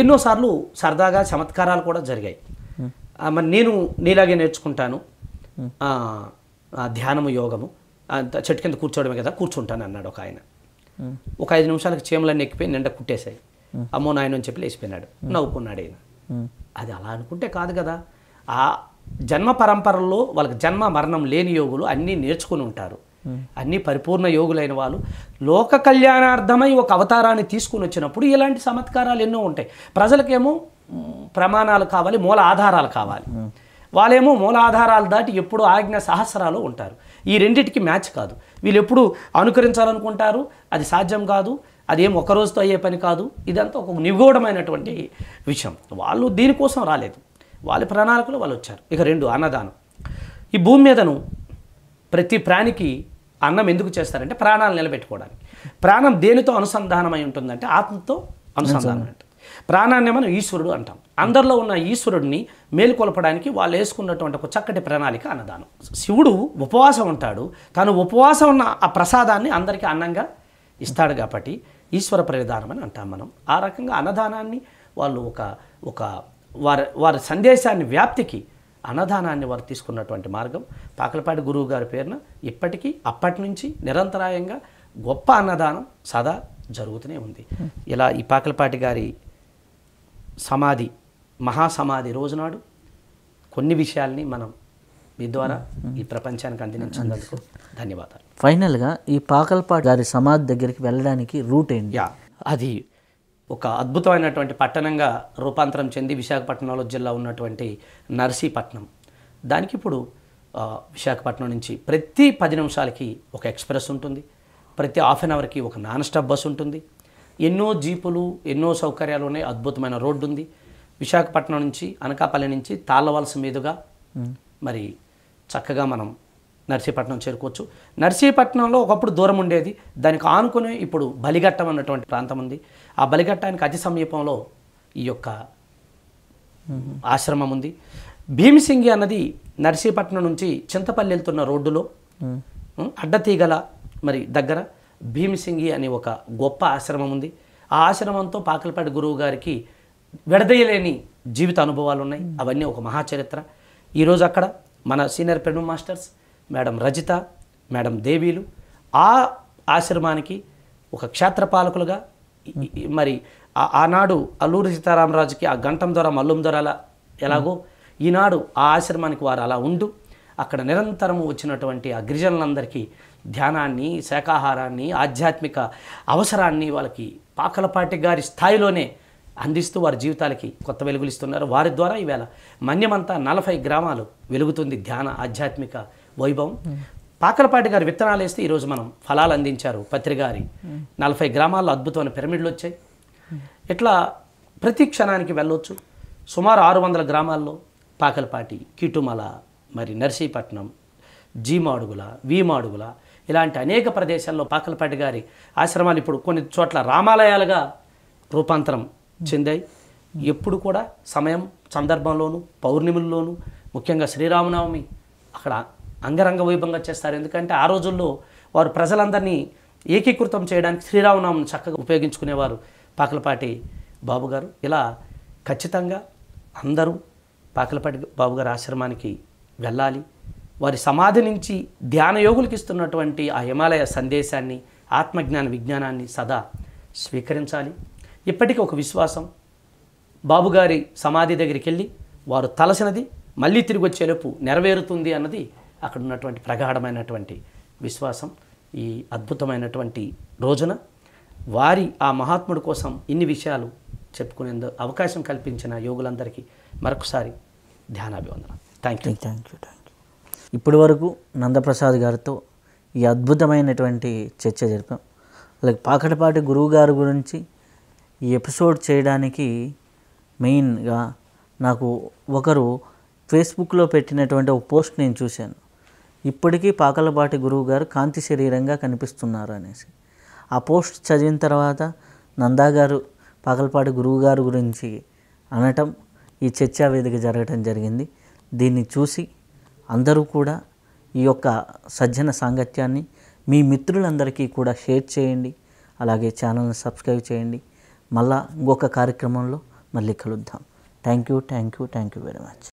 ఎన్నోసార్లు సరదాగా చమత్కారాలు కూడా జరిగాయి మరి నేను నీలాగే నేర్చుకుంటాను ధ్యానము యోగము చెట్టు కింద కూర్చోవడమే కదా కూర్చుంటాను అన్నాడు ఒక ఆయన ఒక ఐదు నిమిషాలకు చీమలన్నీ ఎక్కిపోయి నిండా కుట్టేశాయి అమ్మో నాయన అని చెప్పి లేచిపోయినాడు నవ్వుకున్నాడు ఆయన అది అలా అనుకుంటే కాదు కదా ఆ జన్మ పరంపరలో వాళ్ళకి జన్మ మరణం లేని యోగులు అన్నీ నేర్చుకుని ఉంటారు అన్నీ పరిపూర్ణ యోగులైన వాళ్ళు లోక కళ్యాణార్థమై ఒక అవతారాన్ని తీసుకుని వచ్చినప్పుడు ఇలాంటి సమత్కారాలు ఎన్నో ఉంటాయి ప్రజలకేమో ప్రమాణాలు కావాలి మూల ఆధారాలు కావాలి వాళ్ళేమో మూల ఆధారాలు దాటి ఎప్పుడు ఆజ్ఞ సహస్రాలు ఉంటారు ఈ రెండింటికి మ్యాచ్ కాదు వీళ్ళు ఎప్పుడు అనుకరించాలనుకుంటారు అది సాధ్యం కాదు అదేం రోజుతో అయ్యే పని కాదు ఇదంతా ఒక నిగూఢమైనటువంటి విషయం వాళ్ళు దీనికోసం రాలేదు వాళ్ళ ప్రణాళికలు వాళ్ళు వచ్చారు ఇక రెండు అన్నదానం ఈ భూమి మీదను ప్రతి ప్రాణికి అన్నం ఎందుకు చేస్తారంటే ప్రాణాలు నిలబెట్టుకోవడానికి ప్రాణం దేనితో అనుసంధానమై ఉంటుందంటే ఆత్మతో అనుసంధానం ఉంటుంది ప్రాణాన్ని మనం ఈశ్వరుడు అంటాం అందరిలో ఉన్న ఈశ్వరుడిని మేలుకొలపడానికి వాళ్ళు వేసుకున్నటువంటి ఒక చక్కటి ప్రణాళిక అన్నదానం శివుడు ఉపవాసం ఉంటాడు తను ఉపవాసం ఉన్న ఆ ప్రసాదాన్ని అందరికీ అన్నంగా ఇస్తాడు కాబట్టి ఈశ్వర ప్రదానం అని అంటాం మనం ఆ రకంగా అన్నదానాన్ని వాళ్ళు ఒక ఒక వారి వారి సందేశాన్ని వ్యాప్తికి అన్నదానాన్ని వారు తీసుకున్నటువంటి మార్గం పాకలపాటి గురువు గారి పేరున ఇప్పటికీ అప్పటి నుంచి నిరంతరాయంగా గొప్ప అన్నదానం సదా జరుగుతూనే ఉంది ఇలా ఈ పాకలపాటి గారి సమాధి మహాసమాధి రోజునాడు కొన్ని విషయాల్ని మనం మీ ద్వారా ఈ ప్రపంచానికి అందించినందుకు ధన్యవాదాలు ఫైనల్గా ఈ పాకల్పాటు గారి సమాధి దగ్గరికి వెళ్ళడానికి రూట్ ఏంటి యా అది ఒక అద్భుతమైనటువంటి పట్టణంగా రూపాంతరం చెంది విశాఖపట్నంలో జిల్లా ఉన్నటువంటి నర్సీపట్నం దానికి ఇప్పుడు విశాఖపట్నం నుంచి ప్రతి పది నిమిషాలకి ఒక ఎక్స్ప్రెస్ ఉంటుంది ప్రతి హాఫ్ అన్ అవర్కి ఒక నాన్ స్టాప్ బస్ ఉంటుంది ఎన్నో జీపులు ఎన్నో సౌకర్యాలు ఉన్నాయి అద్భుతమైన రోడ్డు ఉంది విశాఖపట్నం నుంచి అనకాపల్లి నుంచి తాళ్ళవలస మీదుగా మరి చక్కగా మనం నర్సీపట్నం చేరుకోవచ్చు నర్సీపట్నంలో ఒకప్పుడు దూరం ఉండేది దానికి ఆనుకుని ఇప్పుడు బలిఘట్టం అన్నటువంటి ప్రాంతం ఉంది ఆ బలిఘట్టానికి అతి సమీపంలో ఈ యొక్క ఆశ్రమం ఉంది భీమసింగి అన్నది నర్సీపట్నం నుంచి చింతపల్లి వెళ్తున్న రోడ్డులో అడ్డతీగల మరి దగ్గర భీమసింగి అనే ఒక గొప్ప ఆశ్రమం ఉంది ఆ ఆశ్రమంతో పాకలపాటి గురువు గారికి విడదీయలేని జీవిత అనుభవాలు ఉన్నాయి అవన్నీ ఒక మహాచరిత్ర ఈరోజు అక్కడ మన సీనియర్ పెను మాస్టర్స్ మేడం రజిత మేడం దేవీలు ఆ ఆశ్రమానికి ఒక క్షేత్రపాలకులుగా మరి ఆనాడు అల్లూరి సీతారామరాజుకి ఆ గంటం ద్వారా మల్లుం ద్వారా ఎలాగో ఈనాడు ఆ ఆశ్రమానికి వారు అలా ఉండు అక్కడ నిరంతరము వచ్చినటువంటి ఆ గిరిజనులందరికీ ధ్యానాన్ని శాకాహారాన్ని ఆధ్యాత్మిక అవసరాన్ని వాళ్ళకి పాకలపాటి గారి స్థాయిలోనే అందిస్తూ వారి జీవితాలకి కొత్త వెలుగులు ఇస్తున్నారు వారి ద్వారా ఈవేళ మన్యమంతా నలభై గ్రామాలు వెలుగుతుంది ధ్యాన ఆధ్యాత్మిక వైభవం పాకలపాటి గారు విత్తనాలు వేస్తే ఈరోజు మనం ఫలాలు అందించారు పత్రికారి నలభై గ్రామాల్లో అద్భుతమైన పిరమిడ్లు వచ్చాయి ఇట్లా ప్రతి క్షణానికి వెళ్ళొచ్చు సుమారు ఆరు వందల గ్రామాల్లో పాకలపాటి కిటుమల మరి నర్సీపట్నం జీమాడుగుల వీమాడుగుల ఇలాంటి అనేక ప్రదేశాల్లో పాకలపాటి గారి ఆశ్రమాలు ఇప్పుడు కొన్ని చోట్ల రామాలయాలుగా రూపాంతరం చెందాయి ఎప్పుడు కూడా సమయం సందర్భంలోనూ పౌర్ణిముల్లోనూ ముఖ్యంగా శ్రీరామనవమి అక్కడ అంగరంగ వైభవంగా చేస్తారు ఎందుకంటే ఆ రోజుల్లో వారు ప్రజలందరినీ ఏకీకృతం చేయడానికి శ్రీరామనవమిని చక్కగా ఉపయోగించుకునేవారు పాకలపాటి బాబుగారు ఇలా ఖచ్చితంగా అందరూ పాకలపాటి బాబుగారు ఆశ్రమానికి వెళ్ళాలి వారి సమాధి నుంచి ధ్యాన యోగులకి ఇస్తున్నటువంటి ఆ హిమాలయ సందేశాన్ని ఆత్మజ్ఞాన విజ్ఞానాన్ని సదా స్వీకరించాలి ఇప్పటికీ ఒక విశ్వాసం బాబుగారి సమాధి దగ్గరికి వెళ్ళి వారు తలసినది మళ్ళీ తిరిగి వచ్చేలోపు నెరవేరుతుంది అన్నది అక్కడ ఉన్నటువంటి ప్రగాఢమైనటువంటి విశ్వాసం ఈ అద్భుతమైనటువంటి రోజున వారి ఆ మహాత్ముడి కోసం ఇన్ని విషయాలు చెప్పుకునేందుకు అవకాశం కల్పించిన యోగులందరికీ మరొకసారి ధ్యానాభివందన thank you thank you thank you ఇప్పటి వరకు నందప్రసాద్ గారితో ఈ అద్భుతమైనటువంటి చర్చ జరిపాం అలాగే పాకటపాటి గురువు గారి గురించి ఈ ఎపిసోడ్ చేయడానికి మెయిన్గా నాకు ఒకరు ఫేస్బుక్లో పెట్టినటువంటి ఒక పోస్ట్ నేను చూశాను ఇప్పటికీ పాకలపాటి గురువు గారు కాంతి శరీరంగా కనిపిస్తున్నారు అనేసి ఆ పోస్ట్ చదివిన తర్వాత నందా గారు పాకలపాటి గురువు గారు గురించి అనటం ఈ చర్చా వేదిక జరగటం జరిగింది దీన్ని చూసి అందరూ కూడా ఈ యొక్క సజ్జన సాంగత్యాన్ని మీ మిత్రులందరికీ కూడా షేర్ చేయండి అలాగే ఛానల్ని సబ్స్క్రైబ్ చేయండి మళ్ళా ఇంకొక కార్యక్రమంలో మళ్ళీ కలుద్దాం thank you thank you thank you very much